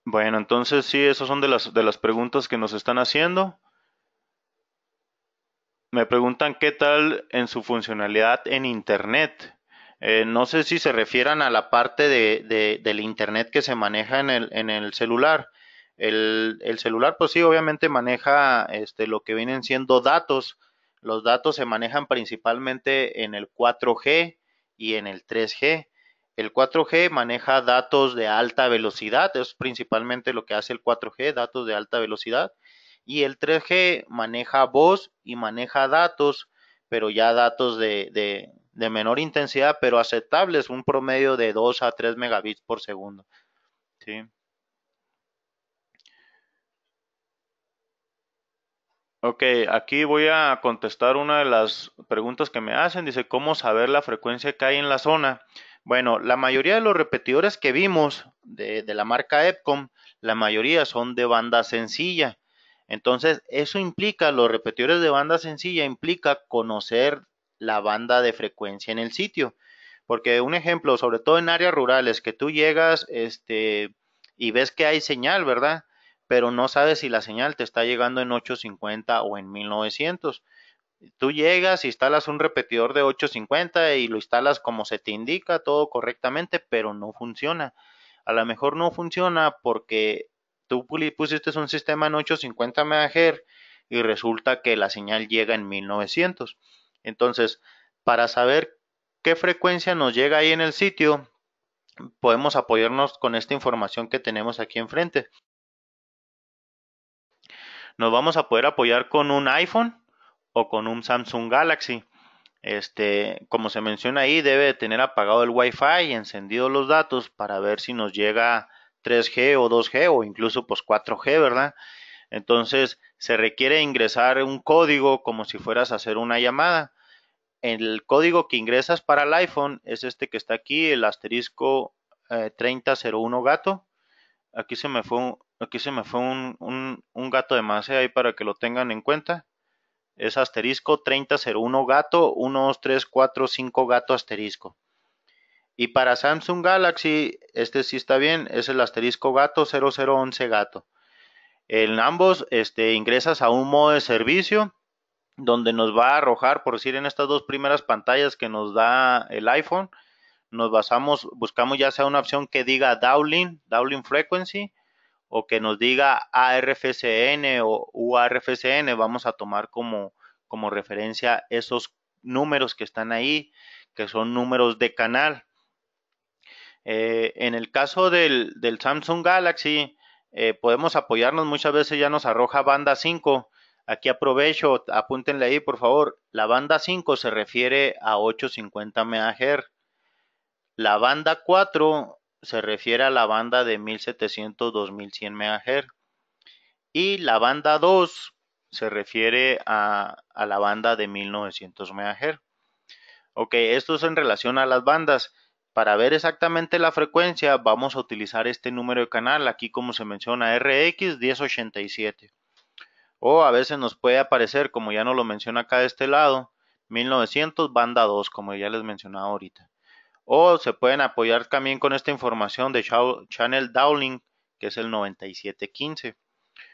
bueno, entonces sí, esas son de las, de las preguntas que nos están haciendo. Me preguntan qué tal en su funcionalidad en Internet. Eh, no sé si se refieran a la parte de, del Internet que se maneja en el, celular. El, celular, pues sí, obviamente maneja este, lo que vienen siendo datos. Los datos se manejan principalmente en el 4G y en el 3G. El 4G maneja datos de alta velocidad, es principalmente lo que hace el 4G, datos de alta velocidad. Y el 3G maneja voz y maneja datos, pero ya datos de, de, menor intensidad, pero aceptables, un promedio de 2 a 3 megabits por segundo. Ok, aquí voy a contestar una de las preguntas que me hacen. Dice, ¿cómo saber la frecuencia que hay en la zona? Bueno, la mayoría de los repetidores que vimos de, la marca Epcom, la mayoría son de banda sencilla. Entonces, eso implica, los repetidores de banda sencilla implica conocer la banda de frecuencia en el sitio. Porque un ejemplo, sobre todo en áreas rurales, que tú llegas este, y ves que hay señal, ¿verdad? Pero no sabes si la señal te está llegando en 850 o en 1900. Tú llegas, instalas un repetidor de 850 y lo instalas como se te indica, todo correctamente, pero no funciona. A lo mejor no funciona porque tú pusiste un sistema en 850 MHz y resulta que la señal llega en 1900. Entonces, para saber qué frecuencia nos llega ahí en el sitio, podemos apoyarnos con esta información que tenemos aquí enfrente. Nos vamos a poder apoyar con un iPhone o con un Samsung Galaxy. Este, como se menciona ahí, debe tener apagado el Wi-Fi y encendido los datos para ver si nos llega 3G o 2G o incluso pues 4G, ¿verdad? Entonces se requiere ingresar un código como si fueras a hacer una llamada. El código que ingresas para el iPhone es este que está aquí, el asterisco 3001 eh, gato. Aquí se me fue un, aquí se me fue un, gato de más eh, ahí para que lo tengan en cuenta es asterisco 3001 gato 12345 gato asterisco. Y para Samsung Galaxy, este sí está bien, es el asterisco gato 0011 gato. En ambos este, ingresas a un modo de servicio donde nos va a arrojar, por decir, en estas dos primeras pantallas que nos da el iPhone, nos basamos, buscamos ya sea una opción que diga Dowling, Dowling Frequency, o que nos diga ARFCN o URFCN. vamos a tomar como, como referencia esos números que están ahí, que son números de canal. Eh, en el caso del, del Samsung Galaxy, eh, podemos apoyarnos, muchas veces ya nos arroja banda 5. Aquí aprovecho, apúntenle ahí por favor. La banda 5 se refiere a 850 MHz. La banda 4 se refiere a la banda de 1700-2100 MHz. Y la banda 2 se refiere a, la banda de 1900 MHz. Ok, esto es en relación a las bandas. Para ver exactamente la frecuencia vamos a utilizar este número de canal, aquí como se menciona RX 1087. O a veces nos puede aparecer, como ya nos lo menciona acá de este lado, 1900 banda 2, como ya les mencionaba ahorita o se pueden apoyar también con esta información de Channel Dowling, que es el 9715.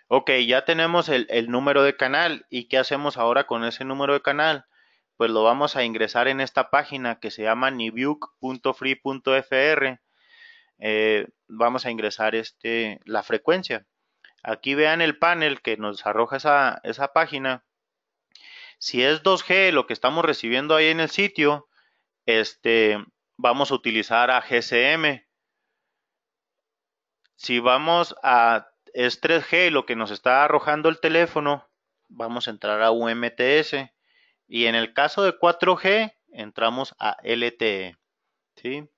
Ok, ya tenemos el, número de canal y ¿qué hacemos ahora con ese número de canal? Pues lo vamos a ingresar en esta página que se llama nibuke.free.fr. Eh, vamos a ingresar este, la frecuencia. Aquí vean el panel que nos arroja esa, esa página. Si es 2G lo que estamos recibiendo ahí en el sitio, este, vamos a utilizar a GSM. Si vamos a es 3G lo que nos está arrojando el teléfono, vamos a entrar a UMTS. Y en el caso de 4G, entramos a LTE. ¿sí?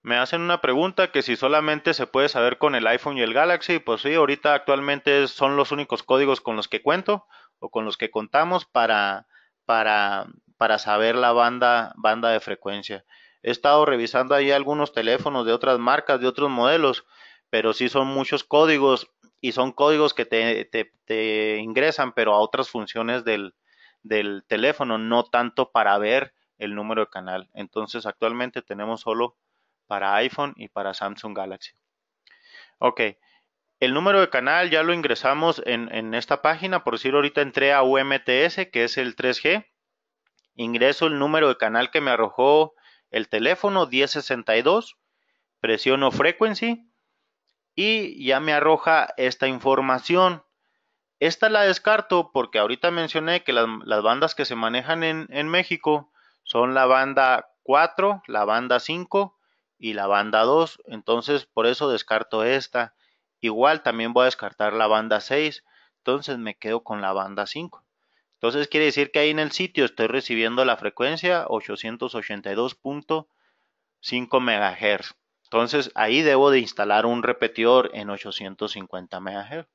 Me hacen una pregunta que si solamente se puede saber con el iPhone y el Galaxy, pues sí, ahorita actualmente son los únicos códigos con los que cuento o con los que contamos para, para para saber la banda, banda de frecuencia. He estado revisando ahí algunos teléfonos de otras marcas, de otros modelos, pero sí son muchos códigos y son códigos que te, te, ingresan, pero a otras funciones del, del teléfono, no tanto para ver el número de canal. Entonces actualmente tenemos solo para iPhone y para Samsung Galaxy. Ok, el número de canal ya lo ingresamos en, en esta página, por decir ahorita entré a UMTS, que es el 3G, ingreso el número de canal que me arrojó el teléfono 1062, presiono frequency y ya me arroja esta información. Esta la descarto porque ahorita mencioné que las, bandas que se manejan en, en, México son la banda 4, la banda 5 y la banda 2. Entonces por eso descarto esta. Igual también voy a descartar la banda 6. Entonces me quedo con la banda 5. Entonces quiere decir que ahí en el sitio estoy recibiendo la frecuencia 882.5 MHz. Entonces ahí debo de instalar un repetidor en 850 MHz.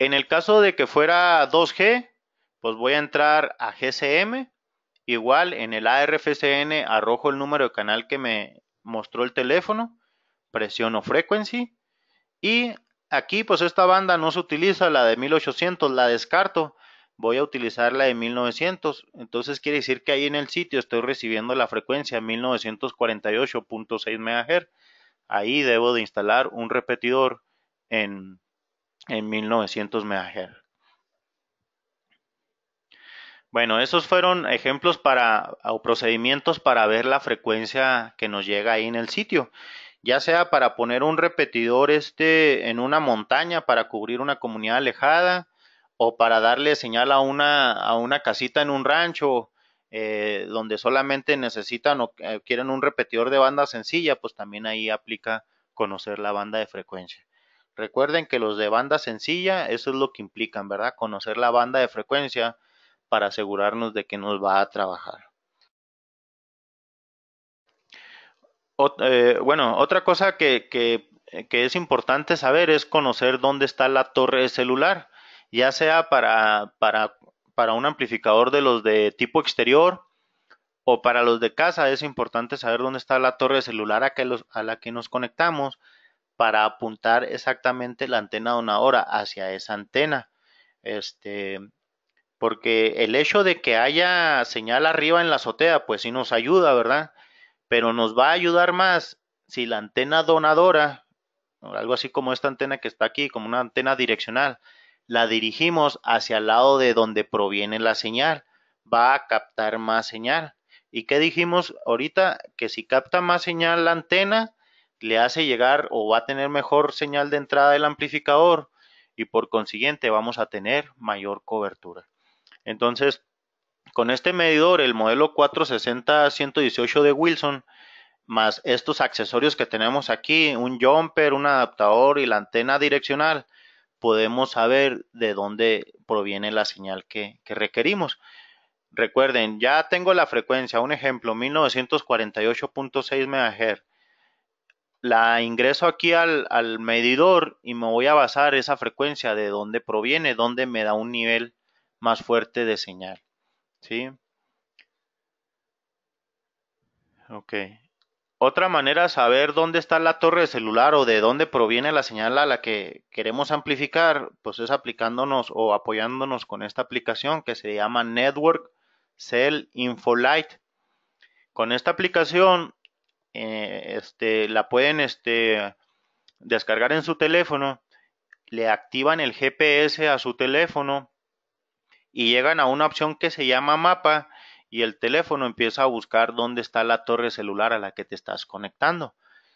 En el caso de que fuera 2G, pues voy a entrar a GCM. Igual en el ARFCN arrojo el número de canal que me mostró el teléfono, presiono frequency y Aquí pues esta banda no se utiliza, la de 1800 la descarto, voy a utilizar la de 1900, entonces quiere decir que ahí en el sitio estoy recibiendo la frecuencia 1948.6 MHz, ahí debo de instalar un repetidor en, en 1900 MHz. Bueno, esos fueron ejemplos para o procedimientos para ver la frecuencia que nos llega ahí en el sitio ya sea para poner un repetidor este en una montaña para cubrir una comunidad alejada o para darle señal a una, casita en un rancho eh, donde solamente necesitan o eh, quieren un repetidor de banda sencilla, pues también ahí aplica conocer la banda de frecuencia. Recuerden que los de banda sencilla, eso es lo que implican, ¿verdad? Conocer la banda de frecuencia para asegurarnos de que nos va a trabajar. Eh, bueno, otra cosa eh, que, es importante saber es conocer dónde está la torre celular, ya sea para, para, para un amplificador de los de tipo exterior o para los de casa, es importante saber dónde está la torre celular a, a la que nos conectamos para apuntar exactamente la antena donadora hacia esa antena. Este, porque el hecho de que haya señal arriba en la azotea, pues sí nos ayuda, ¿verdad? pero nos va a ayudar más si la antena donadora, algo así como esta antena que está aquí, como una antena direccional, la dirigimos hacia el lado de donde proviene la señal, va a captar más señal. ¿Y qué dijimos ahorita? Que si capta más señal la antena, le hace llegar o va a tener mejor señal de entrada del amplificador y por consiguiente vamos a tener mayor cobertura. Entonces, con este medidor, el modelo 460-118 de Wilson, más estos accesorios que tenemos aquí, un jumper, un adaptador y la antena direccional, podemos saber de dónde proviene la señal que, requerimos. Recuerden, ya tengo la frecuencia, un ejemplo, 1948.6 MHz. La ingreso aquí al, al medidor y me voy a basar esa frecuencia de dónde proviene, dónde me da un nivel más fuerte de señal. ¿Sí? Ok. Otra manera de saber dónde está la torre celular o de dónde proviene la señal a la que queremos amplificar, pues es aplicándonos o apoyándonos con esta aplicación que se llama Network Cell Infolight. Con esta aplicación eh, este, la pueden este, descargar en su teléfono, le activan el GPS a su teléfono y llegan a una opción que se llama mapa y el teléfono empieza a buscar dónde está la torre celular a la que te estás conectando.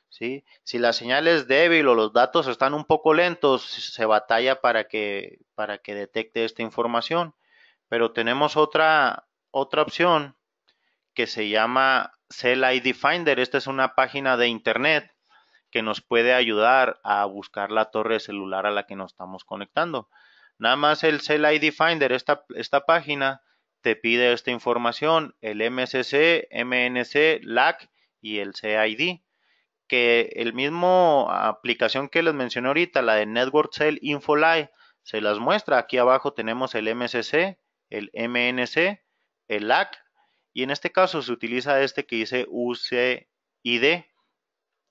¿sí? Si la señal es débil o los datos están un poco lentos, se batalla para que, para que detecte esta información. Pero tenemos otra, otra opción que se llama Cell ID Finder. Esta es una página de internet que nos puede ayudar a buscar la torre celular a la que nos estamos conectando. Nada más el Cell ID Finder, esta, esta página, te pide esta información, el MSC, MNC, LAC y el CID, que el mismo aplicación que les mencioné ahorita, la de Network Cell InfoLive, se las muestra. Aquí abajo tenemos el MSC, el MNC, el LAC y en este caso se utiliza este que dice UCID.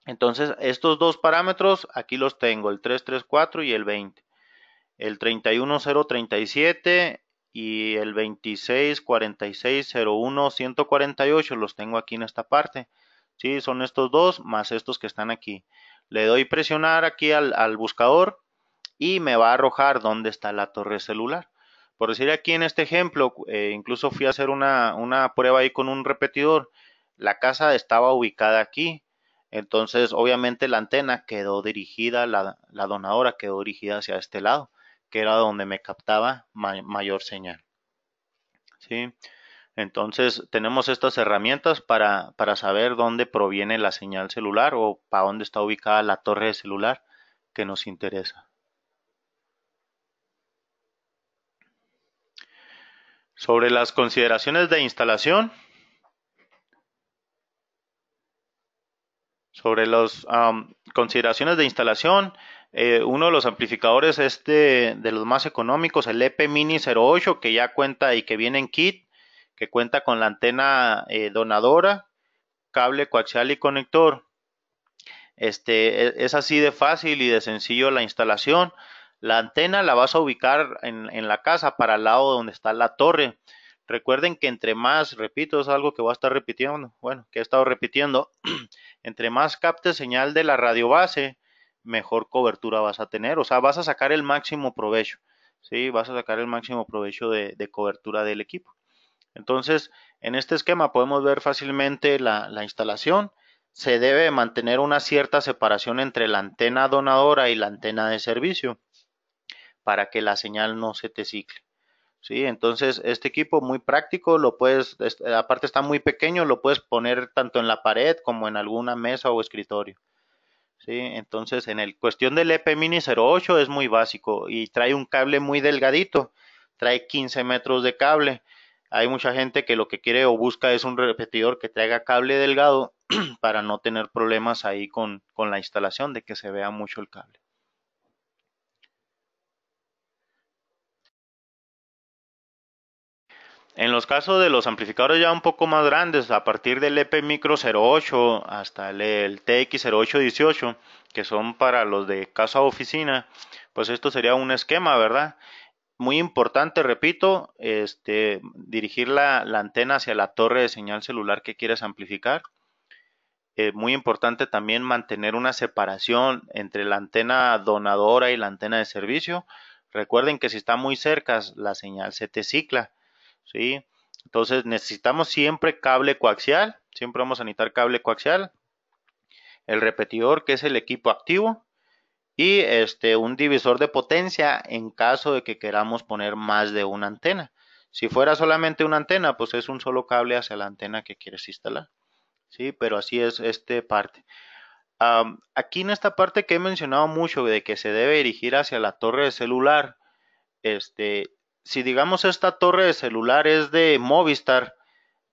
Entonces estos dos parámetros aquí los tengo, el 334 y el 20 el 31037 y el 264601148 los tengo aquí en esta parte. Sí, son estos dos más estos que están aquí. Le doy presionar aquí al, buscador y me va a arrojar dónde está la torre celular. Por decir aquí en este ejemplo, eh, incluso fui a hacer una, una prueba ahí con un repetidor. La casa estaba ubicada aquí. Entonces, obviamente la antena quedó dirigida, la donadora quedó dirigida hacia este lado que era donde me captaba mayor señal. ¿Sí? Entonces tenemos estas herramientas para, saber dónde proviene la señal celular o para dónde está ubicada la torre celular que nos interesa. Sobre las consideraciones de instalación, sobre las consideraciones de instalación, eh, uno de los amplificadores este de, los más económicos, el EP Mini 08, que ya cuenta y que viene en kit, que cuenta con la antena eh, donadora, cable coaxial y conector. Este, e, es así de fácil y de sencillo la instalación. La antena la vas a ubicar en, en la casa para el lado donde está la torre. Recuerden que entre más, repito, es algo que voy a estar repitiendo, bueno, que he estado repitiendo, entre más capte señal de la radio base, mejor cobertura vas a tener, o sea, vas a sacar el máximo provecho, ¿sí? Vas a sacar el máximo provecho de, cobertura del equipo. Entonces, en este esquema podemos ver fácilmente la, instalación, se debe mantener una cierta separación entre la antena donadora y la antena de servicio para que la señal no se te cicle. ¿sí? Entonces, este equipo muy práctico, lo puedes, este, aparte está muy pequeño, lo puedes poner tanto en la pared como en alguna mesa o escritorio. Entonces, en el cuestión del EP Mini 08 es muy básico y trae un cable muy delgadito, trae 15 metros de cable. Hay mucha gente que lo que quiere o busca es un repetidor que traiga cable delgado para no tener problemas ahí con la instalación de que se vea mucho el cable. En los casos de los amplificadores ya un poco más grandes, a partir del EP Micro 08 hasta el, TX 0818, que son para los de casa o oficina, pues esto sería un esquema, ¿verdad? Muy importante, repito, este, dirigir la, antena hacia la torre de señal celular que quieres amplificar. Eh, muy importante también mantener una separación entre la antena donadora y la antena de servicio. Recuerden que si está muy cerca, la señal se te cicla ¿sí? Entonces necesitamos siempre cable coaxial, siempre vamos a necesitar cable coaxial, el repetidor que es el equipo activo y este un divisor de potencia en caso de que queramos poner más de una antena. Si fuera solamente una antena, pues es un solo cable hacia la antena que quieres instalar. Sí, pero así es esta parte. aquí en esta parte que he mencionado mucho de que se debe dirigir hacia la torre de celular, este, si digamos esta torre de celular es de Movistar,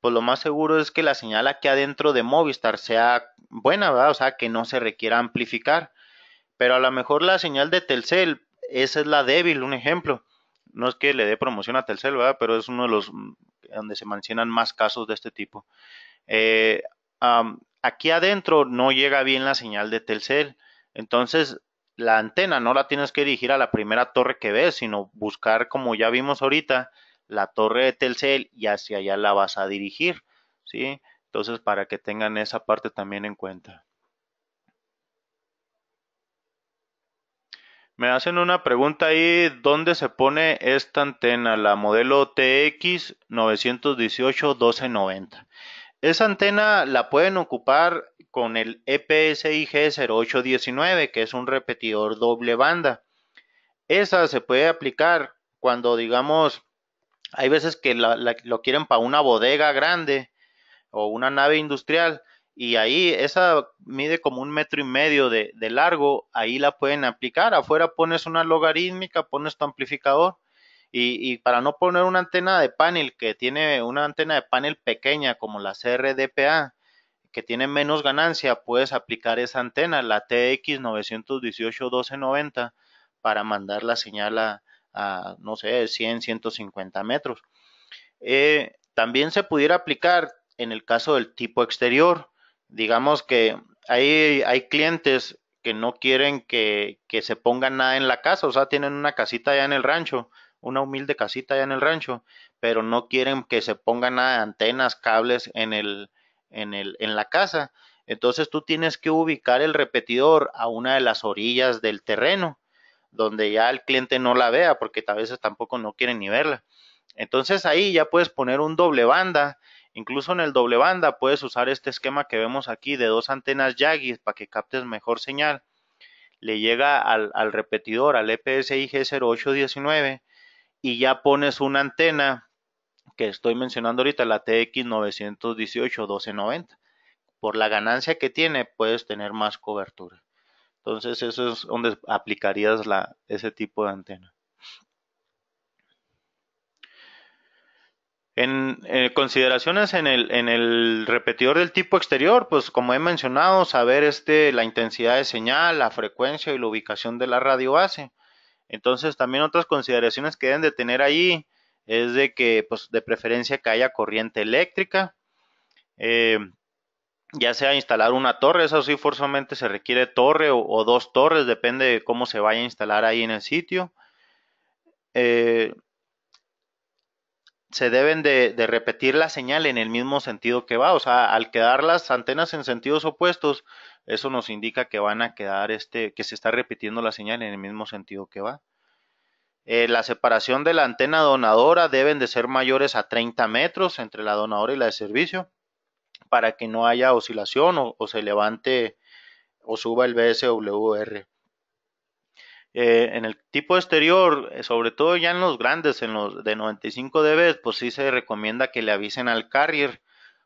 pues lo más seguro es que la señal aquí adentro de Movistar sea buena, ¿verdad? O sea, que no se requiera amplificar. Pero a lo mejor la señal de Telcel, esa es la débil, un ejemplo. No es que le dé promoción a Telcel, ¿verdad? Pero es uno de los mm, donde se mencionan más casos de este tipo. Eh, aquí adentro no llega bien la señal de Telcel. Entonces, la antena no la tienes que dirigir a la primera torre que ves, sino buscar, como ya vimos ahorita, la torre de Telcel y hacia allá la vas a dirigir, ¿sí? Entonces, para que tengan esa parte también en cuenta. Me hacen una pregunta ahí, ¿dónde se pone esta antena? La modelo TX 918-1290. Esa antena la pueden ocupar con el EPSIG0819, que es un repetidor doble banda. Esa se puede aplicar cuando, digamos, hay veces que lo quieren para una bodega grande o una nave industrial y ahí esa mide como un metro y medio de, largo, ahí la pueden aplicar. Afuera pones una logarítmica, pones tu amplificador y, y, para no poner una antena de panel que tiene una antena de panel pequeña como la CRDPA, que tiene menos ganancia, puedes aplicar esa antena, la TX 918-1290, para mandar la señal a, no sé, 100, 150 metros. Eh, también se pudiera aplicar en el caso del tipo exterior. Digamos que hay, hay clientes que no quieren que, se ponga nada en la casa, o sea, tienen una casita allá en el rancho, una humilde casita allá en el rancho, pero no quieren que se ponga nada de antenas, cables en el, en, el, en la casa. Entonces tú tienes que ubicar el repetidor a una de las orillas del terreno, donde ya el cliente no la vea, porque tal veces tampoco no quieren ni verla. Entonces ahí ya puedes poner un doble banda. Incluso en el doble banda puedes usar este esquema que vemos aquí de dos antenas Yagi para que captes mejor señal. Le llega al, repetidor, al epsig 0819 y ya pones una antena que estoy mencionando ahorita, la TX 918 1290. Por la ganancia que tiene, puedes tener más cobertura. Entonces, eso es donde aplicarías la, ese tipo de antena. En eh, consideraciones en el, en el, repetidor del tipo exterior, pues como he mencionado, saber este, la intensidad de señal, la frecuencia y la ubicación de la radio base. Entonces, también otras consideraciones que deben de tener ahí es de que, pues, de preferencia que haya corriente eléctrica. Eh, ya sea instalar una torre, eso sí, forzosamente se requiere torre o, dos torres, depende de cómo se vaya a instalar ahí en el sitio. Eh, se deben de, repetir la señal en el mismo sentido que va, o sea, al quedar las antenas en sentidos opuestos, eso nos indica que van a quedar este, que se está repitiendo la señal en el mismo sentido que va. Eh, la separación de la antena donadora deben de ser mayores a 30 metros entre la donadora y la de servicio para que no haya oscilación o, se levante o suba el BSWR. Eh, en el tipo exterior, eh, sobre todo ya en los grandes, en los de 95 dB, pues sí se recomienda que le avisen al carrier,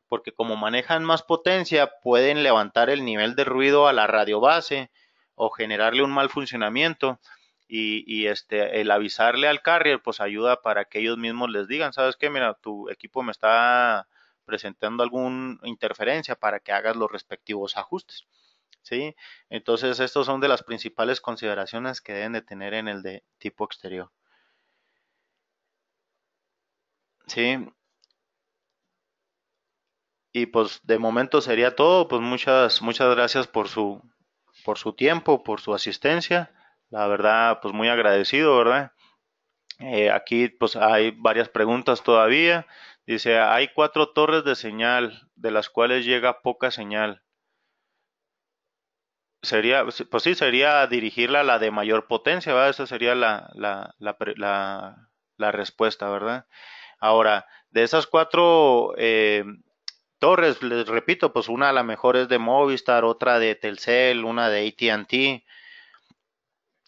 porque como manejan más potencia, pueden levantar el nivel de ruido a la radio base o generarle un mal funcionamiento y, este, el avisarle al carrier pues ayuda para que ellos mismos les digan, sabes qué, mira, tu equipo me está presentando alguna interferencia para que hagas los respectivos ajustes. ¿sí? Entonces, estas son de las principales consideraciones que deben de tener en el de tipo exterior. ¿Sí? Y pues de momento sería todo. Pues muchas, muchas gracias por su, por su tiempo, por su asistencia la verdad, pues muy agradecido, ¿verdad? Eh, aquí pues hay varias preguntas todavía. Dice, hay cuatro torres de señal, de las cuales llega poca señal. Sería, pues sí, sería dirigirla a la de mayor potencia, ¿verdad? Esa sería la, la, la, la, respuesta, ¿verdad? Ahora, de esas cuatro eh, torres, les repito, pues una la mejor es de Movistar, otra de Telcel, una de ATT,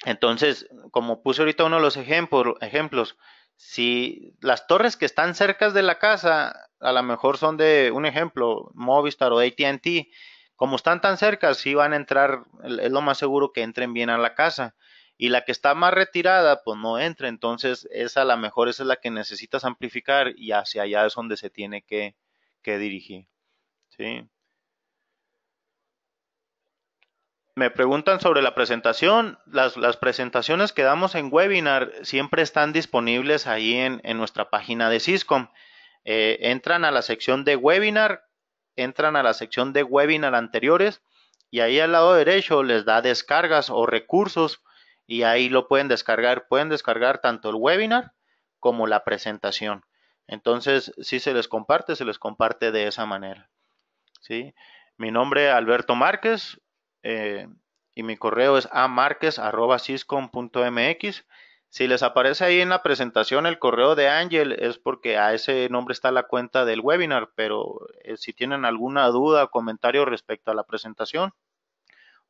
entonces, como puse ahorita uno de los ejemplos, si las torres que están cerca de la casa, a lo mejor son de un ejemplo, Movistar o ATT, como están tan cerca, sí van a entrar, es lo más seguro que entren bien a la casa. Y la que está más retirada, pues no entra. Entonces, esa a lo mejor es la que necesitas amplificar y hacia allá es donde se tiene que, que dirigir. ¿Sí? Me preguntan sobre la presentación. Las, presentaciones que damos en webinar siempre están disponibles ahí en, nuestra página de Syscom. Eh, entran a la sección de webinar, entran a la sección de webinar anteriores y ahí al lado derecho les da descargas o recursos y ahí lo pueden descargar. Pueden descargar tanto el webinar como la presentación. Entonces, si se les comparte, se les comparte de esa manera. ¿sí? Mi nombre es Alberto Márquez, eh, y mi correo es amarques.ciscom.mx. Si les aparece ahí en la presentación el correo de Ángel es porque a ese nombre está la cuenta del webinar, pero eh, si tienen alguna duda o comentario respecto a la presentación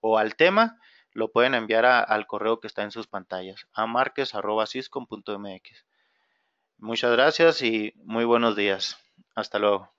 o al tema, lo pueden enviar al correo que está en sus pantallas, amarques.ciscom.mx. Muchas gracias y muy buenos días. Hasta luego.